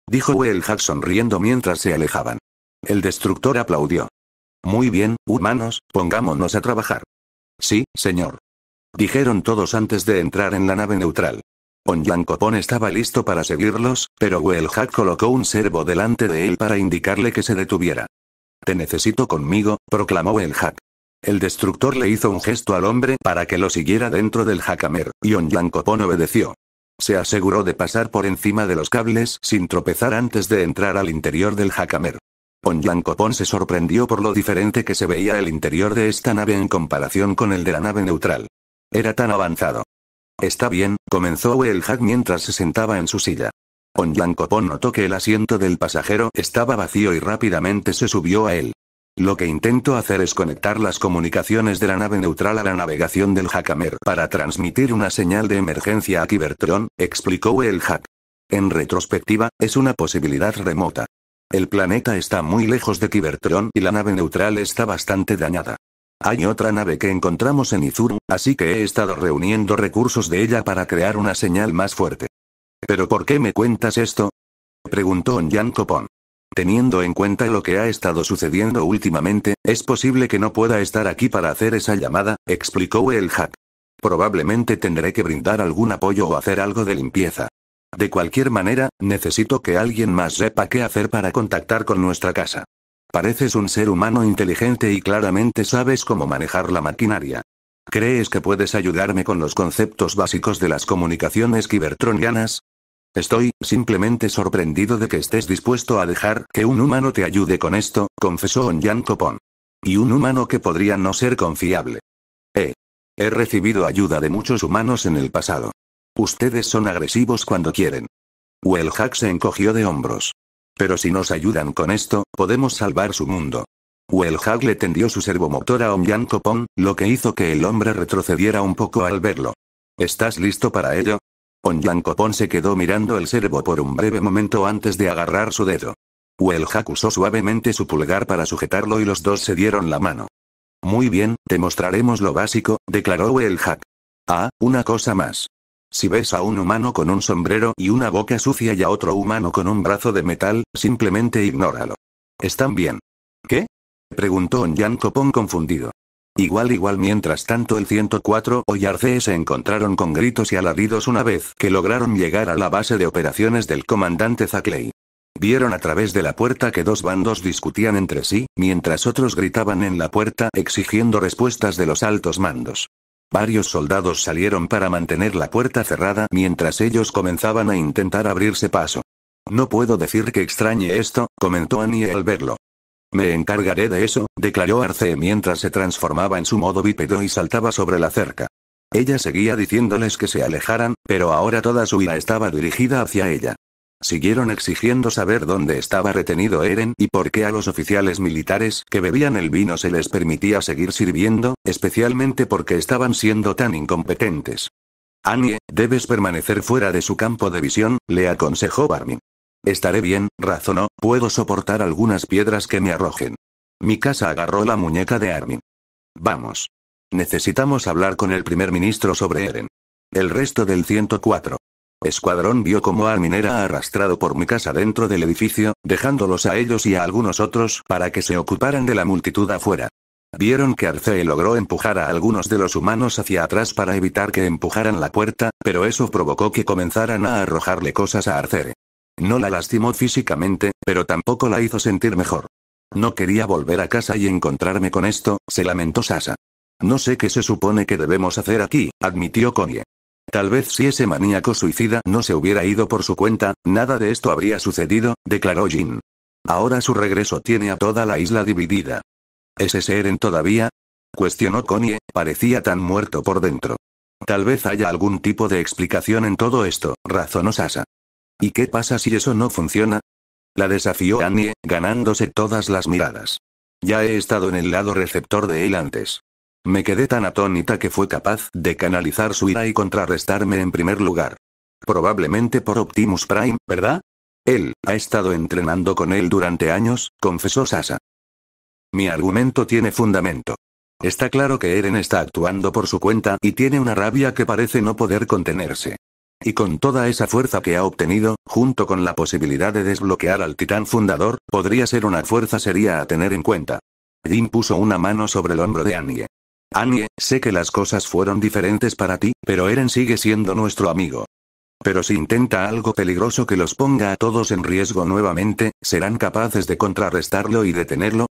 Dijo Wellhack sonriendo mientras se alejaban. El destructor aplaudió. Muy bien, humanos, pongámonos a trabajar. Sí, señor. Dijeron todos antes de entrar en la nave neutral. Onyan estaba listo para seguirlos, pero Wellhack colocó un servo delante de él para indicarle que se detuviera. Te necesito conmigo, proclamó Wellhack. El destructor le hizo un gesto al hombre para que lo siguiera dentro del Hakamer, y Onyan obedeció. Se aseguró de pasar por encima de los cables sin tropezar antes de entrar al interior del Hackamer. Copón se sorprendió por lo diferente que se veía el interior de esta nave en comparación con el de la nave neutral. Era tan avanzado. Está bien, comenzó el mientras se sentaba en su silla. Copón notó que el asiento del pasajero estaba vacío y rápidamente se subió a él. Lo que intento hacer es conectar las comunicaciones de la nave neutral a la navegación del Hakamer para transmitir una señal de emergencia a Kibertron, explicó el hack. En retrospectiva, es una posibilidad remota. El planeta está muy lejos de Kibertron y la nave neutral está bastante dañada. Hay otra nave que encontramos en Izuru, así que he estado reuniendo recursos de ella para crear una señal más fuerte. ¿Pero por qué me cuentas esto? Preguntó Onyan Copón. Teniendo en cuenta lo que ha estado sucediendo últimamente, es posible que no pueda estar aquí para hacer esa llamada, explicó el hack. Probablemente tendré que brindar algún apoyo o hacer algo de limpieza. De cualquier manera, necesito que alguien más sepa qué hacer para contactar con nuestra casa. Pareces un ser humano inteligente y claramente sabes cómo manejar la maquinaria. ¿Crees que puedes ayudarme con los conceptos básicos de las comunicaciones kibertronianas? Estoy, simplemente sorprendido de que estés dispuesto a dejar que un humano te ayude con esto, confesó Onyankopon. Copón. Y un humano que podría no ser confiable. Eh. He recibido ayuda de muchos humanos en el pasado. Ustedes son agresivos cuando quieren. Wellhack se encogió de hombros. Pero si nos ayudan con esto, podemos salvar su mundo. Wellhack le tendió su servomotor a Onyankopon, Copón, lo que hizo que el hombre retrocediera un poco al verlo. ¿Estás listo para ello? Copón se quedó mirando el servo por un breve momento antes de agarrar su dedo. Wellhack usó suavemente su pulgar para sujetarlo y los dos se dieron la mano. Muy bien, te mostraremos lo básico, declaró Wellhack. Ah, una cosa más. Si ves a un humano con un sombrero y una boca sucia y a otro humano con un brazo de metal, simplemente ignóralo. Están bien. ¿Qué? preguntó Onyan Copón confundido. Igual igual mientras tanto el 104 o Yarce se encontraron con gritos y alaridos una vez que lograron llegar a la base de operaciones del comandante Zackley. Vieron a través de la puerta que dos bandos discutían entre sí, mientras otros gritaban en la puerta exigiendo respuestas de los altos mandos. Varios soldados salieron para mantener la puerta cerrada mientras ellos comenzaban a intentar abrirse paso. No puedo decir que extrañe esto, comentó Annie al verlo. Me encargaré de eso, declaró Arce mientras se transformaba en su modo bípedo y saltaba sobre la cerca. Ella seguía diciéndoles que se alejaran, pero ahora toda su ira estaba dirigida hacia ella. Siguieron exigiendo saber dónde estaba retenido Eren y por qué a los oficiales militares que bebían el vino se les permitía seguir sirviendo, especialmente porque estaban siendo tan incompetentes. Annie, debes permanecer fuera de su campo de visión, le aconsejó Barmin. Estaré bien, razonó, puedo soportar algunas piedras que me arrojen. Mi casa agarró la muñeca de Armin. Vamos. Necesitamos hablar con el primer ministro sobre Eren. El resto del 104. Escuadrón vio cómo Armin era arrastrado por mi casa dentro del edificio, dejándolos a ellos y a algunos otros para que se ocuparan de la multitud afuera. Vieron que Arcee logró empujar a algunos de los humanos hacia atrás para evitar que empujaran la puerta, pero eso provocó que comenzaran a arrojarle cosas a Arcee. No la lastimó físicamente, pero tampoco la hizo sentir mejor. No quería volver a casa y encontrarme con esto, se lamentó Sasa. No sé qué se supone que debemos hacer aquí, admitió Connie. Tal vez si ese maníaco suicida no se hubiera ido por su cuenta, nada de esto habría sucedido, declaró Jin. Ahora su regreso tiene a toda la isla dividida. ¿Ese Eren todavía? Cuestionó Connie, parecía tan muerto por dentro. Tal vez haya algún tipo de explicación en todo esto, razonó Sasa. ¿Y qué pasa si eso no funciona? La desafió Annie, ganándose todas las miradas. Ya he estado en el lado receptor de él antes. Me quedé tan atónita que fue capaz de canalizar su ira y contrarrestarme en primer lugar. Probablemente por Optimus Prime, ¿verdad? Él, ha estado entrenando con él durante años, confesó Sasa. Mi argumento tiene fundamento. Está claro que Eren está actuando por su cuenta y tiene una rabia que parece no poder contenerse. Y con toda esa fuerza que ha obtenido, junto con la posibilidad de desbloquear al titán fundador, podría ser una fuerza seria a tener en cuenta. Jin puso una mano sobre el hombro de Annie. Annie, sé que las cosas fueron diferentes para ti, pero Eren sigue siendo nuestro amigo. Pero si intenta algo peligroso que los ponga a todos en riesgo nuevamente, ¿serán capaces de contrarrestarlo y detenerlo?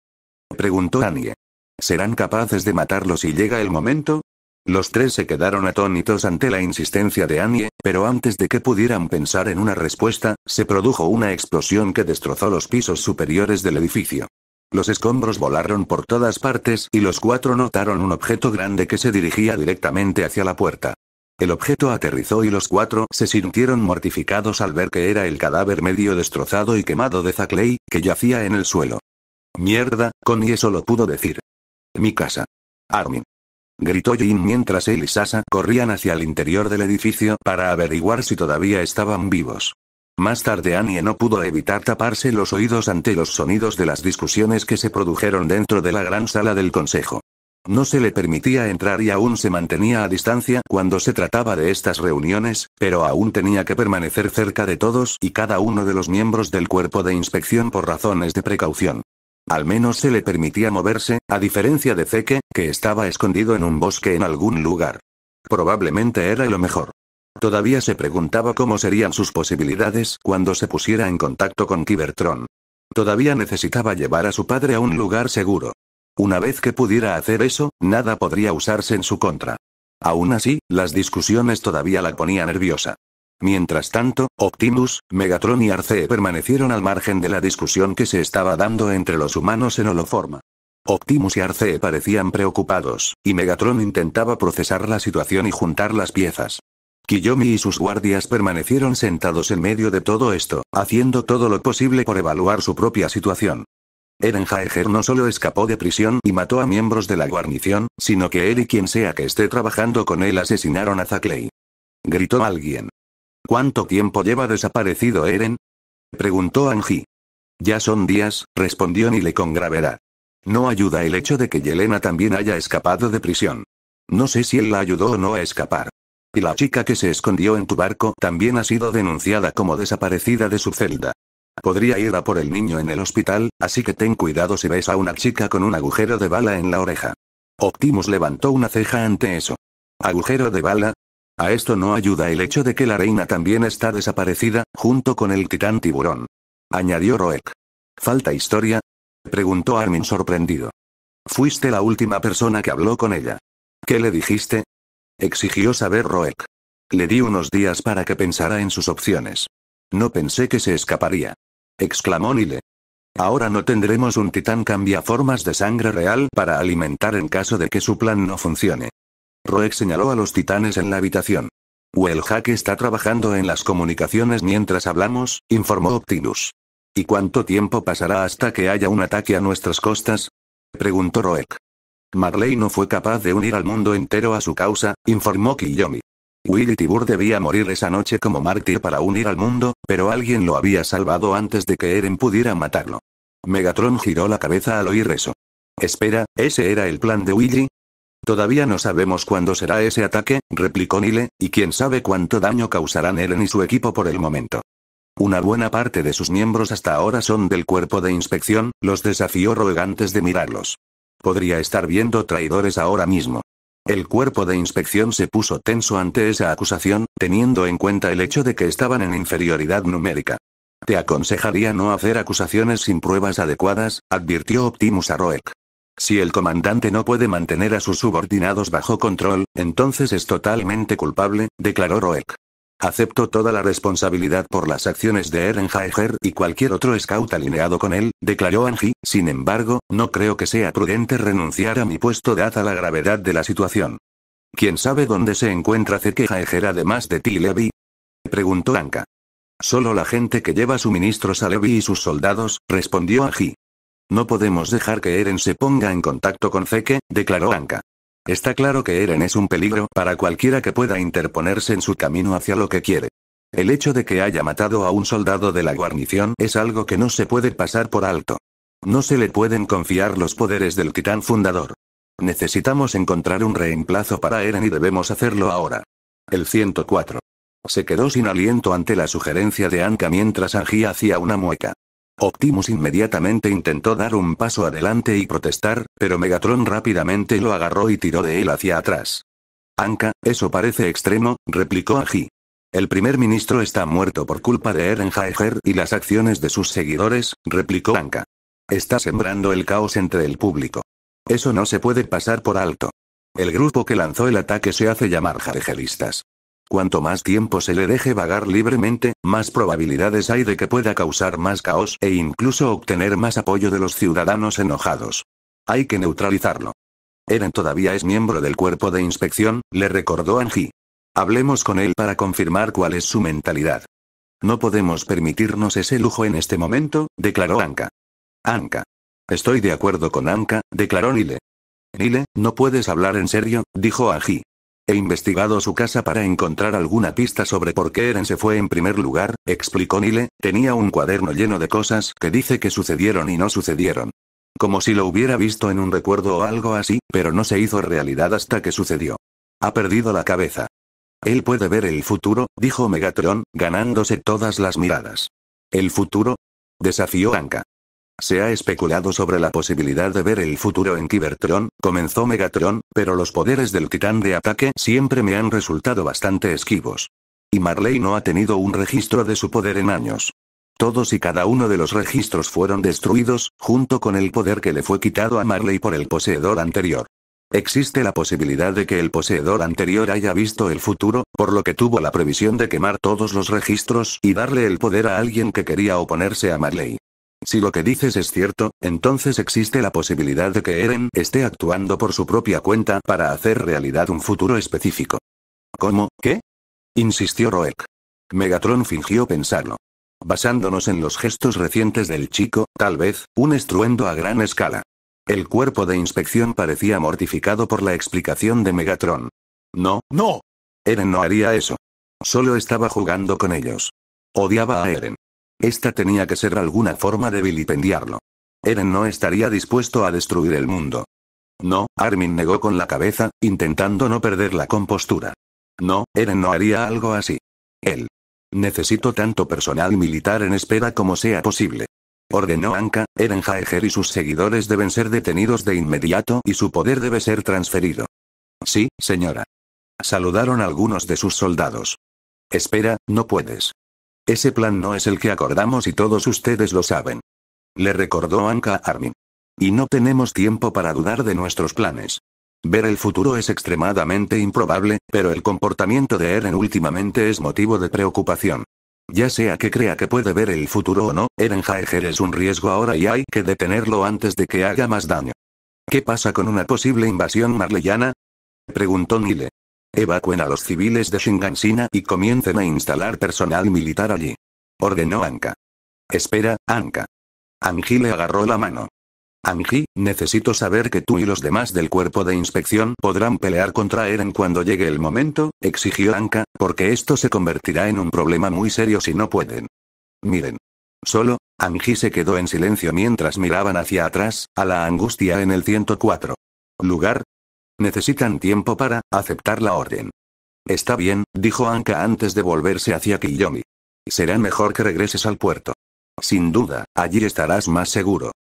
Preguntó Annie. ¿Serán capaces de matarlo si llega el momento? Los tres se quedaron atónitos ante la insistencia de Annie, pero antes de que pudieran pensar en una respuesta, se produjo una explosión que destrozó los pisos superiores del edificio. Los escombros volaron por todas partes y los cuatro notaron un objeto grande que se dirigía directamente hacia la puerta. El objeto aterrizó y los cuatro se sintieron mortificados al ver que era el cadáver medio destrozado y quemado de Zacley, que yacía en el suelo. Mierda, Connie solo pudo decir. Mi casa. Armin gritó Jin mientras él y Sasa corrían hacia el interior del edificio para averiguar si todavía estaban vivos. Más tarde Annie no pudo evitar taparse los oídos ante los sonidos de las discusiones que se produjeron dentro de la gran sala del consejo. No se le permitía entrar y aún se mantenía a distancia cuando se trataba de estas reuniones, pero aún tenía que permanecer cerca de todos y cada uno de los miembros del cuerpo de inspección por razones de precaución. Al menos se le permitía moverse, a diferencia de Zeke, que estaba escondido en un bosque en algún lugar. Probablemente era lo mejor. Todavía se preguntaba cómo serían sus posibilidades cuando se pusiera en contacto con Cybertron. Todavía necesitaba llevar a su padre a un lugar seguro. Una vez que pudiera hacer eso, nada podría usarse en su contra. Aún así, las discusiones todavía la ponía nerviosa. Mientras tanto, Optimus, Megatron y Arcee permanecieron al margen de la discusión que se estaba dando entre los humanos en holoforma. Optimus y Arcee parecían preocupados, y Megatron intentaba procesar la situación y juntar las piezas. Kiyomi y sus guardias permanecieron sentados en medio de todo esto, haciendo todo lo posible por evaluar su propia situación. Eren Jaeger no solo escapó de prisión y mató a miembros de la guarnición, sino que él y quien sea que esté trabajando con él asesinaron a Zaclay. Gritó alguien. ¿Cuánto tiempo lleva desaparecido Eren? preguntó Angie. Ya son días, respondió Nile con gravedad. No ayuda el hecho de que Yelena también haya escapado de prisión. No sé si él la ayudó o no a escapar. Y la chica que se escondió en tu barco también ha sido denunciada como desaparecida de su celda. Podría ir a por el niño en el hospital, así que ten cuidado si ves a una chica con un agujero de bala en la oreja. Optimus levantó una ceja ante eso. ¿Agujero de bala? A esto no ayuda el hecho de que la reina también está desaparecida, junto con el titán tiburón. Añadió Roek. ¿Falta historia? Preguntó Armin sorprendido. Fuiste la última persona que habló con ella. ¿Qué le dijiste? Exigió saber Roek. Le di unos días para que pensara en sus opciones. No pensé que se escaparía. Exclamó Nile. Ahora no tendremos un titán cambia formas de sangre real para alimentar en caso de que su plan no funcione. Roek señaló a los titanes en la habitación. Wellhack está trabajando en las comunicaciones mientras hablamos, informó Optimus. ¿Y cuánto tiempo pasará hasta que haya un ataque a nuestras costas? preguntó Roek. Marley no fue capaz de unir al mundo entero a su causa, informó Kiyomi. Willy Tibur debía morir esa noche como mártir para unir al mundo, pero alguien lo había salvado antes de que Eren pudiera matarlo. Megatron giró la cabeza al oír eso. Espera, ¿ese era el plan de Willy? Todavía no sabemos cuándo será ese ataque, replicó Nile, y quién sabe cuánto daño causarán Eren y su equipo por el momento. Una buena parte de sus miembros hasta ahora son del cuerpo de inspección, los desafió Roeg antes de mirarlos. Podría estar viendo traidores ahora mismo. El cuerpo de inspección se puso tenso ante esa acusación, teniendo en cuenta el hecho de que estaban en inferioridad numérica. Te aconsejaría no hacer acusaciones sin pruebas adecuadas, advirtió Optimus a Roek. Si el comandante no puede mantener a sus subordinados bajo control, entonces es totalmente culpable, declaró Roek. Acepto toda la responsabilidad por las acciones de Eren Jaeger y cualquier otro scout alineado con él, declaró Angie, sin embargo, no creo que sea prudente renunciar a mi puesto dada la gravedad de la situación. ¿Quién sabe dónde se encuentra Jaeger además de ti, Levi? Preguntó Anka. Solo la gente que lleva suministros a Levi y sus soldados, respondió Angie. No podemos dejar que Eren se ponga en contacto con Zeke, declaró Anka. Está claro que Eren es un peligro para cualquiera que pueda interponerse en su camino hacia lo que quiere. El hecho de que haya matado a un soldado de la guarnición es algo que no se puede pasar por alto. No se le pueden confiar los poderes del titán fundador. Necesitamos encontrar un reemplazo para Eren y debemos hacerlo ahora. El 104. Se quedó sin aliento ante la sugerencia de Anka mientras Anji hacía una mueca. Optimus inmediatamente intentó dar un paso adelante y protestar, pero Megatron rápidamente lo agarró y tiró de él hacia atrás. Anka, eso parece extremo, replicó Aji. El primer ministro está muerto por culpa de Eren Jaeger y las acciones de sus seguidores, replicó Anka. Está sembrando el caos entre el público. Eso no se puede pasar por alto. El grupo que lanzó el ataque se hace llamar jaegeristas. Cuanto más tiempo se le deje vagar libremente, más probabilidades hay de que pueda causar más caos e incluso obtener más apoyo de los ciudadanos enojados. Hay que neutralizarlo. Eren todavía es miembro del cuerpo de inspección, le recordó Angie. Hablemos con él para confirmar cuál es su mentalidad. No podemos permitirnos ese lujo en este momento, declaró Anka. Anka. Estoy de acuerdo con Anka, declaró Nile. Nile, no puedes hablar en serio, dijo Angie. He investigado su casa para encontrar alguna pista sobre por qué Eren se fue en primer lugar, explicó Nile, tenía un cuaderno lleno de cosas que dice que sucedieron y no sucedieron. Como si lo hubiera visto en un recuerdo o algo así, pero no se hizo realidad hasta que sucedió. Ha perdido la cabeza. Él puede ver el futuro, dijo Megatron, ganándose todas las miradas. ¿El futuro? Desafió Anka. Se ha especulado sobre la posibilidad de ver el futuro en Cybertron, comenzó Megatron, pero los poderes del titán de ataque siempre me han resultado bastante esquivos. Y Marley no ha tenido un registro de su poder en años. Todos y cada uno de los registros fueron destruidos, junto con el poder que le fue quitado a Marley por el poseedor anterior. Existe la posibilidad de que el poseedor anterior haya visto el futuro, por lo que tuvo la previsión de quemar todos los registros y darle el poder a alguien que quería oponerse a Marley. Si lo que dices es cierto, entonces existe la posibilidad de que Eren esté actuando por su propia cuenta para hacer realidad un futuro específico. ¿Cómo, qué? insistió Roek. Megatron fingió pensarlo. Basándonos en los gestos recientes del chico, tal vez, un estruendo a gran escala. El cuerpo de inspección parecía mortificado por la explicación de Megatron. No, no. Eren no haría eso. Solo estaba jugando con ellos. Odiaba a Eren. Esta tenía que ser alguna forma de vilipendiarlo. Eren no estaría dispuesto a destruir el mundo. No, Armin negó con la cabeza, intentando no perder la compostura. No, Eren no haría algo así. Él. Necesito tanto personal militar en espera como sea posible. Ordenó Anka, Eren Jaeger y sus seguidores deben ser detenidos de inmediato y su poder debe ser transferido. Sí, señora. Saludaron algunos de sus soldados. Espera, no puedes. Ese plan no es el que acordamos y todos ustedes lo saben. Le recordó Anka Armin. Y no tenemos tiempo para dudar de nuestros planes. Ver el futuro es extremadamente improbable, pero el comportamiento de Eren últimamente es motivo de preocupación. Ya sea que crea que puede ver el futuro o no, Eren Jaeger es un riesgo ahora y hay que detenerlo antes de que haga más daño. ¿Qué pasa con una posible invasión marleyana? Preguntó Nile. Evacuen a los civiles de Shingansina y comiencen a instalar personal militar allí. Ordenó Anka. Espera, Anka. Anji le agarró la mano. Anji, necesito saber que tú y los demás del cuerpo de inspección podrán pelear contra Eren cuando llegue el momento, exigió Anka, porque esto se convertirá en un problema muy serio si no pueden. Miren. Solo, Anji se quedó en silencio mientras miraban hacia atrás, a la angustia en el 104. Lugar, Necesitan tiempo para aceptar la orden. Está bien, dijo Anka antes de volverse hacia Kiyomi. Será mejor que regreses al puerto. Sin duda, allí estarás más seguro.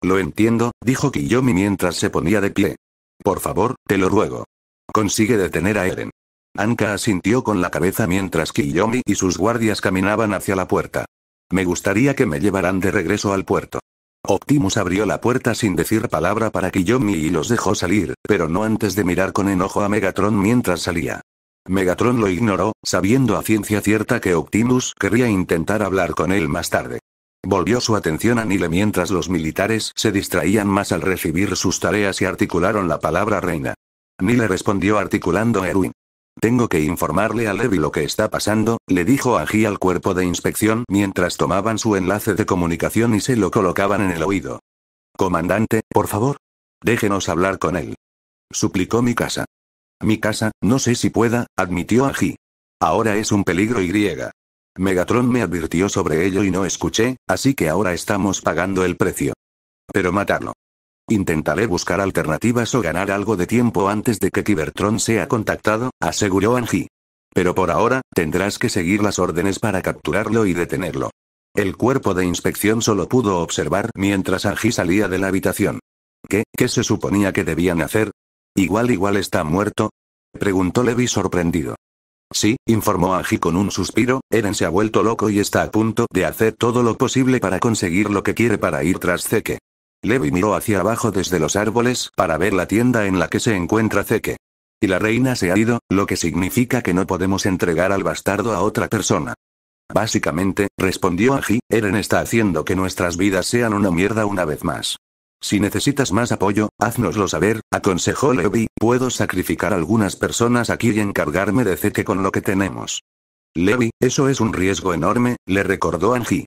Lo entiendo, dijo Kiyomi mientras se ponía de pie. Por favor, te lo ruego. Consigue detener a Eren. Anka asintió con la cabeza mientras Kiyomi y sus guardias caminaban hacia la puerta. Me gustaría que me llevaran de regreso al puerto. Optimus abrió la puerta sin decir palabra para Kiyomi y los dejó salir, pero no antes de mirar con enojo a Megatron mientras salía. Megatron lo ignoró, sabiendo a ciencia cierta que Optimus querría intentar hablar con él más tarde. Volvió su atención a Nile mientras los militares se distraían más al recibir sus tareas y articularon la palabra reina. Nile respondió articulando Erwin. Tengo que informarle a Levi lo que está pasando, le dijo Agi al cuerpo de inspección mientras tomaban su enlace de comunicación y se lo colocaban en el oído. Comandante, por favor. Déjenos hablar con él. Suplicó mi casa. Mi casa, no sé si pueda, admitió Agi. Ahora es un peligro y Megatron me advirtió sobre ello y no escuché, así que ahora estamos pagando el precio. Pero matarlo. Intentaré buscar alternativas o ganar algo de tiempo antes de que kibertron sea contactado, aseguró Angie. Pero por ahora, tendrás que seguir las órdenes para capturarlo y detenerlo. El cuerpo de inspección solo pudo observar mientras Angie salía de la habitación. ¿Qué, qué se suponía que debían hacer? Igual igual está muerto, preguntó Levi sorprendido. Sí, informó Angie con un suspiro, Eren se ha vuelto loco y está a punto de hacer todo lo posible para conseguir lo que quiere para ir tras Zeke. Levi miró hacia abajo desde los árboles para ver la tienda en la que se encuentra Zeke. Y la reina se ha ido, lo que significa que no podemos entregar al bastardo a otra persona. Básicamente, respondió Anji. Eren está haciendo que nuestras vidas sean una mierda una vez más. Si necesitas más apoyo, haznoslo saber, aconsejó Levi, puedo sacrificar algunas personas aquí y encargarme de Zeke con lo que tenemos. Levi, eso es un riesgo enorme, le recordó Angie.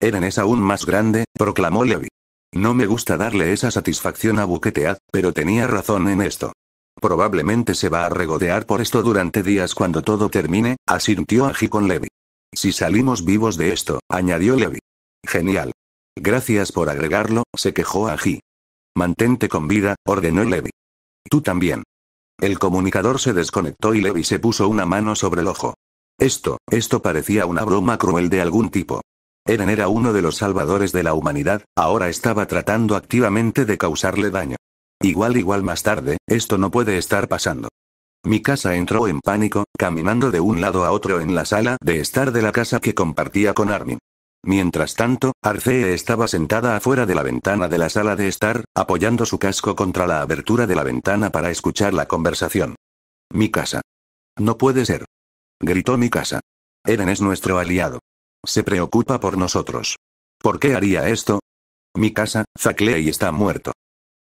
Eren es aún más grande, proclamó Levi. No me gusta darle esa satisfacción a Buquetead, ah, pero tenía razón en esto. Probablemente se va a regodear por esto durante días cuando todo termine, asintió Aji con Levi. Si salimos vivos de esto, añadió Levi. Genial. Gracias por agregarlo, se quejó Aji. Mantente con vida, ordenó Levi. Tú también. El comunicador se desconectó y Levi se puso una mano sobre el ojo. Esto, esto parecía una broma cruel de algún tipo. Eren era uno de los salvadores de la humanidad, ahora estaba tratando activamente de causarle daño. Igual igual más tarde, esto no puede estar pasando. Mi casa entró en pánico, caminando de un lado a otro en la sala de estar de la casa que compartía con Armin. Mientras tanto, Arcee estaba sentada afuera de la ventana de la sala de estar, apoyando su casco contra la abertura de la ventana para escuchar la conversación. Mi casa. No puede ser. Gritó mi casa. Eren es nuestro aliado. Se preocupa por nosotros. ¿Por qué haría esto? Mi casa, Zacley está muerto.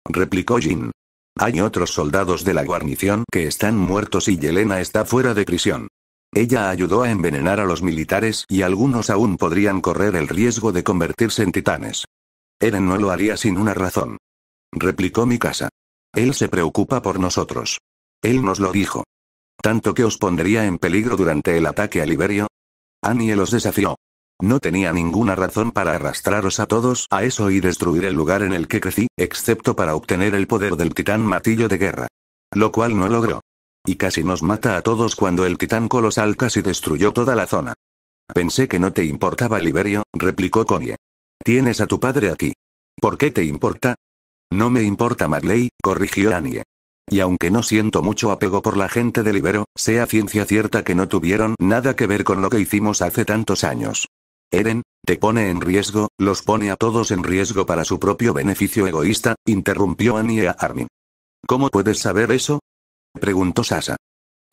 Replicó Jin. Hay otros soldados de la guarnición que están muertos y Yelena está fuera de prisión. Ella ayudó a envenenar a los militares y algunos aún podrían correr el riesgo de convertirse en titanes. Eren no lo haría sin una razón. Replicó mi casa. Él se preocupa por nosotros. Él nos lo dijo. Tanto que os pondría en peligro durante el ataque a Liberio. Annie los desafió. No tenía ninguna razón para arrastraros a todos a eso y destruir el lugar en el que crecí, excepto para obtener el poder del titán matillo de guerra. Lo cual no logró. Y casi nos mata a todos cuando el titán colosal casi destruyó toda la zona. Pensé que no te importaba Liberio, replicó Connie. Tienes a tu padre aquí. ¿Por qué te importa? No me importa Madley, corrigió Annie. Y aunque no siento mucho apego por la gente de Libero, sea ciencia cierta que no tuvieron nada que ver con lo que hicimos hace tantos años. Eren, te pone en riesgo, los pone a todos en riesgo para su propio beneficio egoísta, interrumpió Annie e a Armin. ¿Cómo puedes saber eso? preguntó Sasa.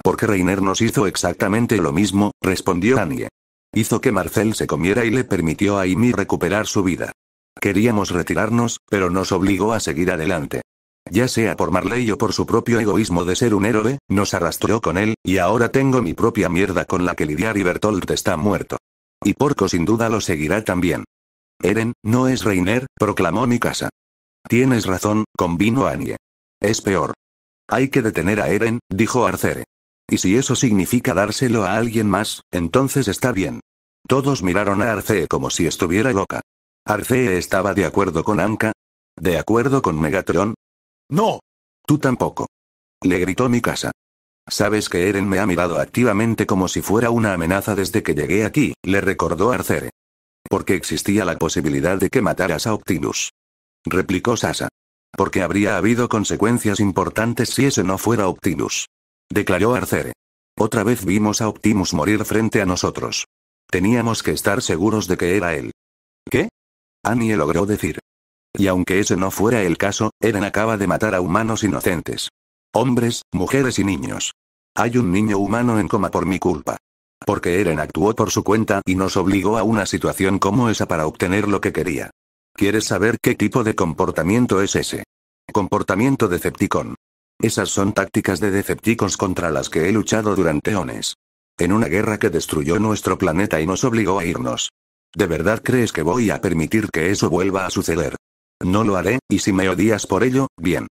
Porque Reiner nos hizo exactamente lo mismo, respondió Annie. Hizo que Marcel se comiera y le permitió a Amy recuperar su vida. Queríamos retirarnos, pero nos obligó a seguir adelante. Ya sea por Marley o por su propio egoísmo de ser un héroe, nos arrastró con él, y ahora tengo mi propia mierda con la que lidiar y Bertolt está muerto. Y Porco sin duda lo seguirá también. Eren, no es Reiner, proclamó Mikasa. Tienes razón, convino Anie. Es peor. Hay que detener a Eren, dijo Arcere. Y si eso significa dárselo a alguien más, entonces está bien. Todos miraron a Arcee como si estuviera loca. ¿Arcee estaba de acuerdo con Anka? ¿De acuerdo con Megatron? No. Tú tampoco. Le gritó mi casa. Sabes que Eren me ha mirado activamente como si fuera una amenaza desde que llegué aquí, le recordó Arcere. Porque existía la posibilidad de que mataras a Optimus. Replicó Sasa. Porque habría habido consecuencias importantes si ese no fuera Optimus. Declaró Arcere. Otra vez vimos a Optimus morir frente a nosotros. Teníamos que estar seguros de que era él. ¿Qué? Annie logró decir. Y aunque ese no fuera el caso, Eren acaba de matar a humanos inocentes. Hombres, mujeres y niños. Hay un niño humano en coma por mi culpa. Porque Eren actuó por su cuenta y nos obligó a una situación como esa para obtener lo que quería. ¿Quieres saber qué tipo de comportamiento es ese? Comportamiento Decepticon. Esas son tácticas de Decepticons contra las que he luchado durante ones. En una guerra que destruyó nuestro planeta y nos obligó a irnos. ¿De verdad crees que voy a permitir que eso vuelva a suceder? No lo haré, y si me odias por ello, bien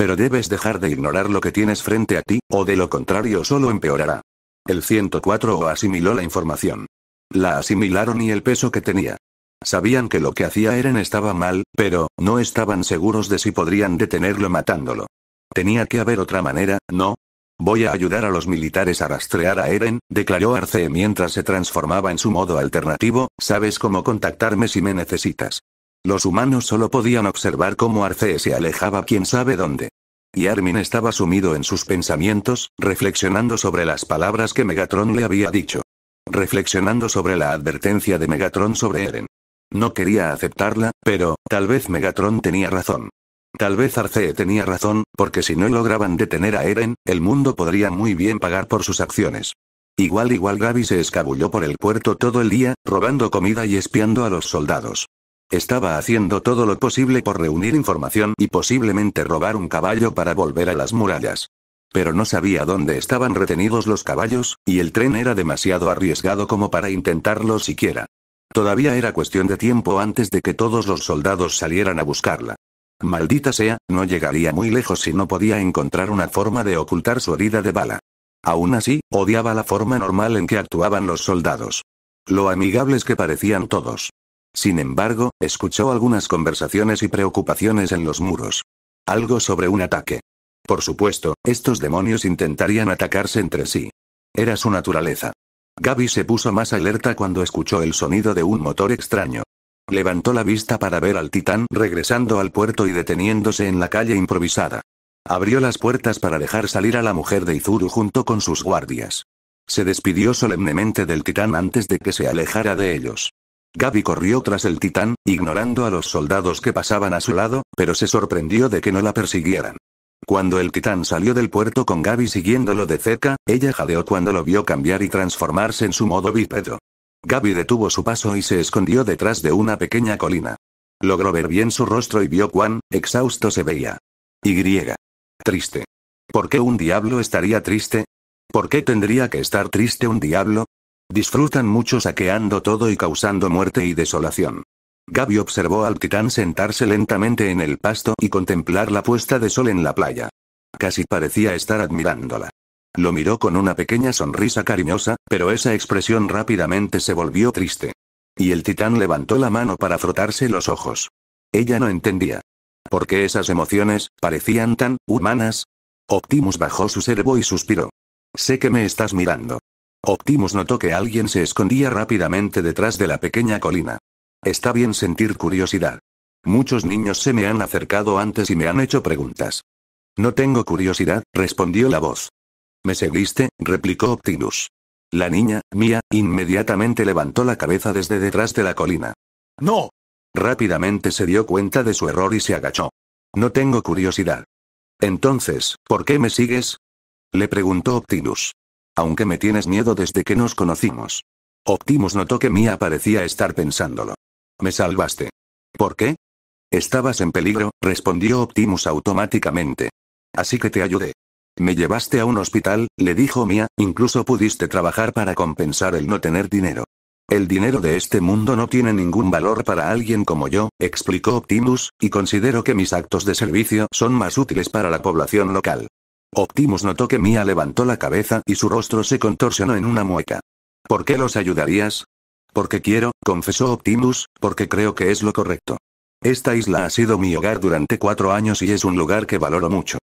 pero debes dejar de ignorar lo que tienes frente a ti, o de lo contrario solo empeorará. El 104 asimiló la información. La asimilaron y el peso que tenía. Sabían que lo que hacía Eren estaba mal, pero, no estaban seguros de si podrían detenerlo matándolo. Tenía que haber otra manera, ¿no? Voy a ayudar a los militares a rastrear a Eren, declaró Arce mientras se transformaba en su modo alternativo, sabes cómo contactarme si me necesitas. Los humanos solo podían observar cómo Arcee se alejaba quién sabe dónde. Y Armin estaba sumido en sus pensamientos, reflexionando sobre las palabras que Megatron le había dicho. Reflexionando sobre la advertencia de Megatron sobre Eren. No quería aceptarla, pero, tal vez Megatron tenía razón. Tal vez Arcee tenía razón, porque si no lograban detener a Eren, el mundo podría muy bien pagar por sus acciones. Igual igual Gaby se escabulló por el puerto todo el día, robando comida y espiando a los soldados. Estaba haciendo todo lo posible por reunir información y posiblemente robar un caballo para volver a las murallas. Pero no sabía dónde estaban retenidos los caballos, y el tren era demasiado arriesgado como para intentarlo siquiera. Todavía era cuestión de tiempo antes de que todos los soldados salieran a buscarla. Maldita sea, no llegaría muy lejos si no podía encontrar una forma de ocultar su herida de bala. Aún así, odiaba la forma normal en que actuaban los soldados. Lo amigables que parecían todos. Sin embargo, escuchó algunas conversaciones y preocupaciones en los muros. Algo sobre un ataque. Por supuesto, estos demonios intentarían atacarse entre sí. Era su naturaleza. Gaby se puso más alerta cuando escuchó el sonido de un motor extraño. Levantó la vista para ver al titán regresando al puerto y deteniéndose en la calle improvisada. Abrió las puertas para dejar salir a la mujer de Izuru junto con sus guardias. Se despidió solemnemente del titán antes de que se alejara de ellos. Gabi corrió tras el titán, ignorando a los soldados que pasaban a su lado, pero se sorprendió de que no la persiguieran. Cuando el titán salió del puerto con Gaby siguiéndolo de cerca, ella jadeó cuando lo vio cambiar y transformarse en su modo bípedo. Gaby detuvo su paso y se escondió detrás de una pequeña colina. Logró ver bien su rostro y vio cuán exhausto se veía. Y. Triste. ¿Por qué un diablo estaría triste? ¿Por qué tendría que estar triste un diablo? Disfrutan mucho saqueando todo y causando muerte y desolación. Gaby observó al titán sentarse lentamente en el pasto y contemplar la puesta de sol en la playa. Casi parecía estar admirándola. Lo miró con una pequeña sonrisa cariñosa, pero esa expresión rápidamente se volvió triste. Y el titán levantó la mano para frotarse los ojos. Ella no entendía. ¿Por qué esas emociones parecían tan humanas? Optimus bajó su servo y suspiró. Sé que me estás mirando. Optimus notó que alguien se escondía rápidamente detrás de la pequeña colina. Está bien sentir curiosidad. Muchos niños se me han acercado antes y me han hecho preguntas. No tengo curiosidad, respondió la voz. ¿Me seguiste? replicó Optimus. La niña, mía, inmediatamente levantó la cabeza desde detrás de la colina. ¡No! Rápidamente se dio cuenta de su error y se agachó. No tengo curiosidad. Entonces, ¿por qué me sigues? Le preguntó Optimus aunque me tienes miedo desde que nos conocimos. Optimus notó que Mia parecía estar pensándolo. Me salvaste. ¿Por qué? Estabas en peligro, respondió Optimus automáticamente. Así que te ayudé. Me llevaste a un hospital, le dijo Mia, incluso pudiste trabajar para compensar el no tener dinero. El dinero de este mundo no tiene ningún valor para alguien como yo, explicó Optimus, y considero que mis actos de servicio son más útiles para la población local. Optimus notó que Mia levantó la cabeza y su rostro se contorsionó en una mueca. ¿Por qué los ayudarías? Porque quiero, confesó Optimus, porque creo que es lo correcto. Esta isla ha sido mi hogar durante cuatro años y es un lugar que valoro mucho.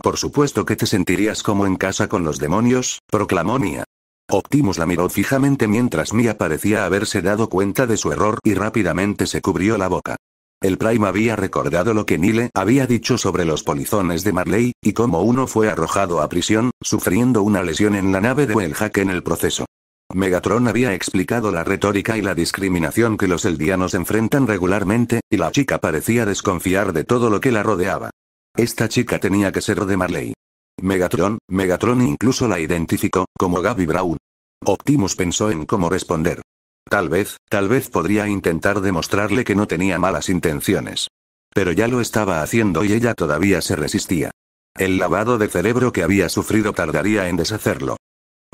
Por supuesto que te sentirías como en casa con los demonios, proclamó Mia. Optimus la miró fijamente mientras Mia parecía haberse dado cuenta de su error y rápidamente se cubrió la boca. El Prime había recordado lo que Nile había dicho sobre los polizones de Marley, y cómo uno fue arrojado a prisión, sufriendo una lesión en la nave de Wellhack en el proceso. Megatron había explicado la retórica y la discriminación que los eldianos enfrentan regularmente, y la chica parecía desconfiar de todo lo que la rodeaba. Esta chica tenía que ser de Marley. Megatron, Megatron incluso la identificó, como Gaby Brown. Optimus pensó en cómo responder. Tal vez, tal vez podría intentar demostrarle que no tenía malas intenciones. Pero ya lo estaba haciendo y ella todavía se resistía. El lavado de cerebro que había sufrido tardaría en deshacerlo.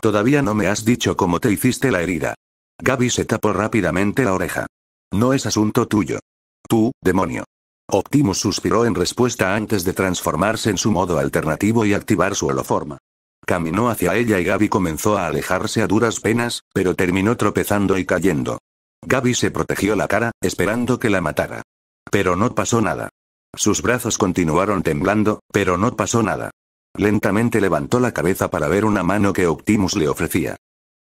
Todavía no me has dicho cómo te hiciste la herida. Gaby se tapó rápidamente la oreja. No es asunto tuyo. Tú, demonio. Optimus suspiró en respuesta antes de transformarse en su modo alternativo y activar su holoforma caminó hacia ella y Gabi comenzó a alejarse a duras penas, pero terminó tropezando y cayendo. Gabi se protegió la cara, esperando que la matara. Pero no pasó nada. Sus brazos continuaron temblando, pero no pasó nada. Lentamente levantó la cabeza para ver una mano que Optimus le ofrecía.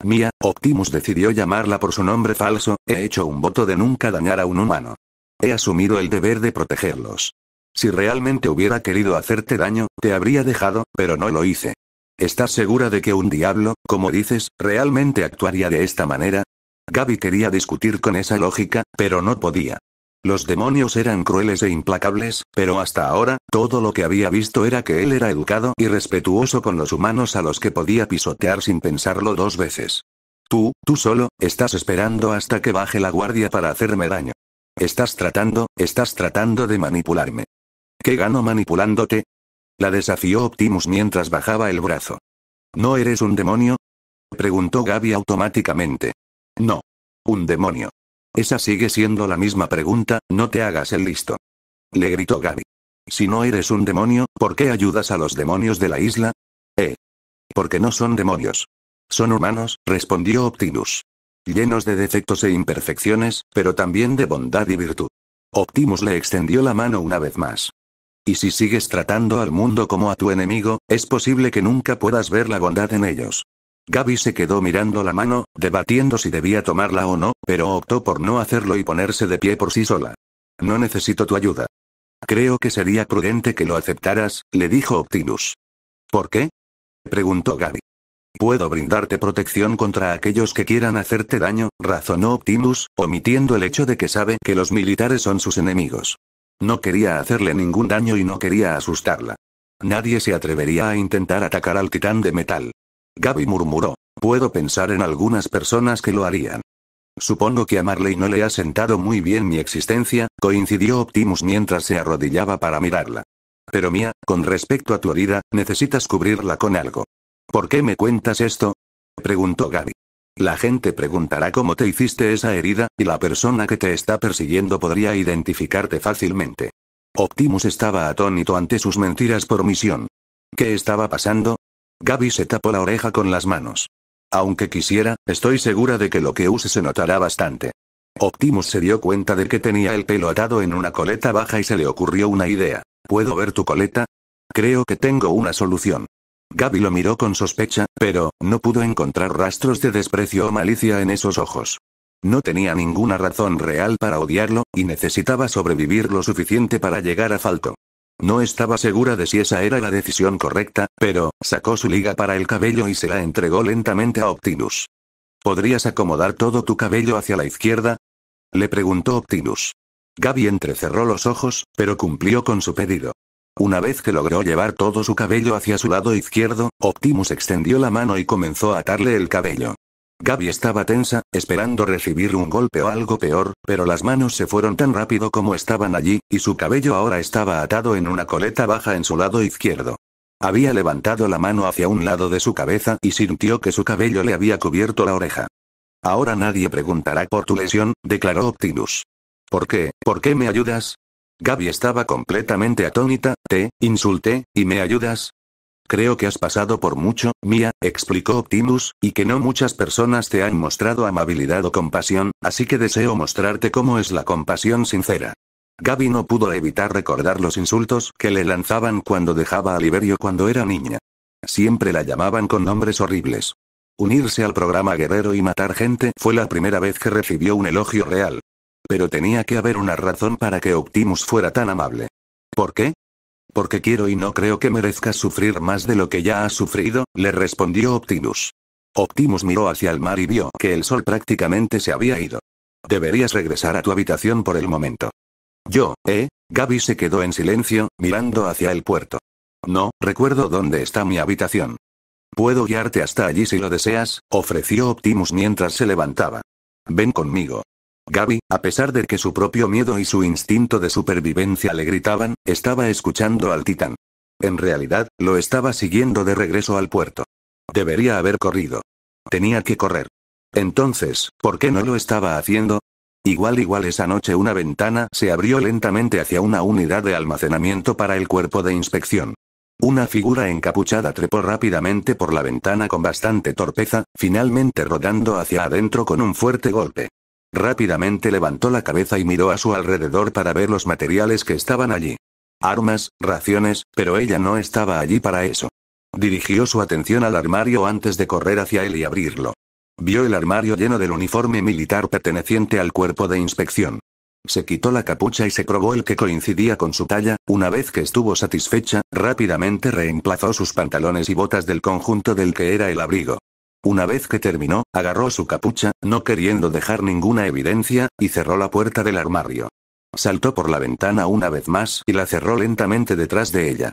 Mía, Optimus decidió llamarla por su nombre falso, he hecho un voto de nunca dañar a un humano. He asumido el deber de protegerlos. Si realmente hubiera querido hacerte daño, te habría dejado, pero no lo hice. ¿Estás segura de que un diablo, como dices, realmente actuaría de esta manera? Gaby quería discutir con esa lógica, pero no podía. Los demonios eran crueles e implacables, pero hasta ahora, todo lo que había visto era que él era educado y respetuoso con los humanos a los que podía pisotear sin pensarlo dos veces. Tú, tú solo, estás esperando hasta que baje la guardia para hacerme daño. Estás tratando, estás tratando de manipularme. ¿Qué gano manipulándote? La desafió Optimus mientras bajaba el brazo. ¿No eres un demonio? Preguntó Gaby automáticamente. No. Un demonio. Esa sigue siendo la misma pregunta, no te hagas el listo. Le gritó Gaby. Si no eres un demonio, ¿por qué ayudas a los demonios de la isla? Eh. Porque no son demonios. Son humanos, respondió Optimus. Llenos de defectos e imperfecciones, pero también de bondad y virtud. Optimus le extendió la mano una vez más. Y si sigues tratando al mundo como a tu enemigo, es posible que nunca puedas ver la bondad en ellos. Gaby se quedó mirando la mano, debatiendo si debía tomarla o no, pero optó por no hacerlo y ponerse de pie por sí sola. No necesito tu ayuda. Creo que sería prudente que lo aceptaras, le dijo Optimus. ¿Por qué? preguntó Gaby. Puedo brindarte protección contra aquellos que quieran hacerte daño, razonó Optimus, omitiendo el hecho de que sabe que los militares son sus enemigos. No quería hacerle ningún daño y no quería asustarla. Nadie se atrevería a intentar atacar al titán de metal. Gaby murmuró. Puedo pensar en algunas personas que lo harían. Supongo que a Marley no le ha sentado muy bien mi existencia, coincidió Optimus mientras se arrodillaba para mirarla. Pero Mía, con respecto a tu herida, necesitas cubrirla con algo. ¿Por qué me cuentas esto? preguntó Gaby. La gente preguntará cómo te hiciste esa herida, y la persona que te está persiguiendo podría identificarte fácilmente. Optimus estaba atónito ante sus mentiras por misión. ¿Qué estaba pasando? Gaby se tapó la oreja con las manos. Aunque quisiera, estoy segura de que lo que use se notará bastante. Optimus se dio cuenta de que tenía el pelo atado en una coleta baja y se le ocurrió una idea. ¿Puedo ver tu coleta? Creo que tengo una solución. Gaby lo miró con sospecha, pero, no pudo encontrar rastros de desprecio o malicia en esos ojos. No tenía ninguna razón real para odiarlo, y necesitaba sobrevivir lo suficiente para llegar a Falco. No estaba segura de si esa era la decisión correcta, pero, sacó su liga para el cabello y se la entregó lentamente a Optimus. ¿Podrías acomodar todo tu cabello hacia la izquierda? Le preguntó Optimus. Gaby entrecerró los ojos, pero cumplió con su pedido. Una vez que logró llevar todo su cabello hacia su lado izquierdo, Optimus extendió la mano y comenzó a atarle el cabello. Gaby estaba tensa, esperando recibir un golpe o algo peor, pero las manos se fueron tan rápido como estaban allí, y su cabello ahora estaba atado en una coleta baja en su lado izquierdo. Había levantado la mano hacia un lado de su cabeza y sintió que su cabello le había cubierto la oreja. Ahora nadie preguntará por tu lesión, declaró Optimus. ¿Por qué? ¿Por qué me ayudas? Gaby estaba completamente atónita, te insulté, y me ayudas. Creo que has pasado por mucho, Mía, explicó Optimus, y que no muchas personas te han mostrado amabilidad o compasión, así que deseo mostrarte cómo es la compasión sincera. Gaby no pudo evitar recordar los insultos que le lanzaban cuando dejaba a Liberio cuando era niña. Siempre la llamaban con nombres horribles. Unirse al programa guerrero y matar gente fue la primera vez que recibió un elogio real. Pero tenía que haber una razón para que Optimus fuera tan amable. ¿Por qué? Porque quiero y no creo que merezca sufrir más de lo que ya ha sufrido, le respondió Optimus. Optimus miró hacia el mar y vio que el sol prácticamente se había ido. Deberías regresar a tu habitación por el momento. Yo, ¿eh? Gaby se quedó en silencio, mirando hacia el puerto. No, recuerdo dónde está mi habitación. Puedo guiarte hasta allí si lo deseas, ofreció Optimus mientras se levantaba. Ven conmigo. Gaby, a pesar de que su propio miedo y su instinto de supervivencia le gritaban, estaba escuchando al titán. En realidad, lo estaba siguiendo de regreso al puerto. Debería haber corrido. Tenía que correr. Entonces, ¿por qué no lo estaba haciendo? Igual igual esa noche una ventana se abrió lentamente hacia una unidad de almacenamiento para el cuerpo de inspección. Una figura encapuchada trepó rápidamente por la ventana con bastante torpeza, finalmente rodando hacia adentro con un fuerte golpe. Rápidamente levantó la cabeza y miró a su alrededor para ver los materiales que estaban allí. Armas, raciones, pero ella no estaba allí para eso. Dirigió su atención al armario antes de correr hacia él y abrirlo. Vio el armario lleno del uniforme militar perteneciente al cuerpo de inspección. Se quitó la capucha y se probó el que coincidía con su talla, una vez que estuvo satisfecha, rápidamente reemplazó sus pantalones y botas del conjunto del que era el abrigo. Una vez que terminó, agarró su capucha, no queriendo dejar ninguna evidencia, y cerró la puerta del armario. Saltó por la ventana una vez más y la cerró lentamente detrás de ella.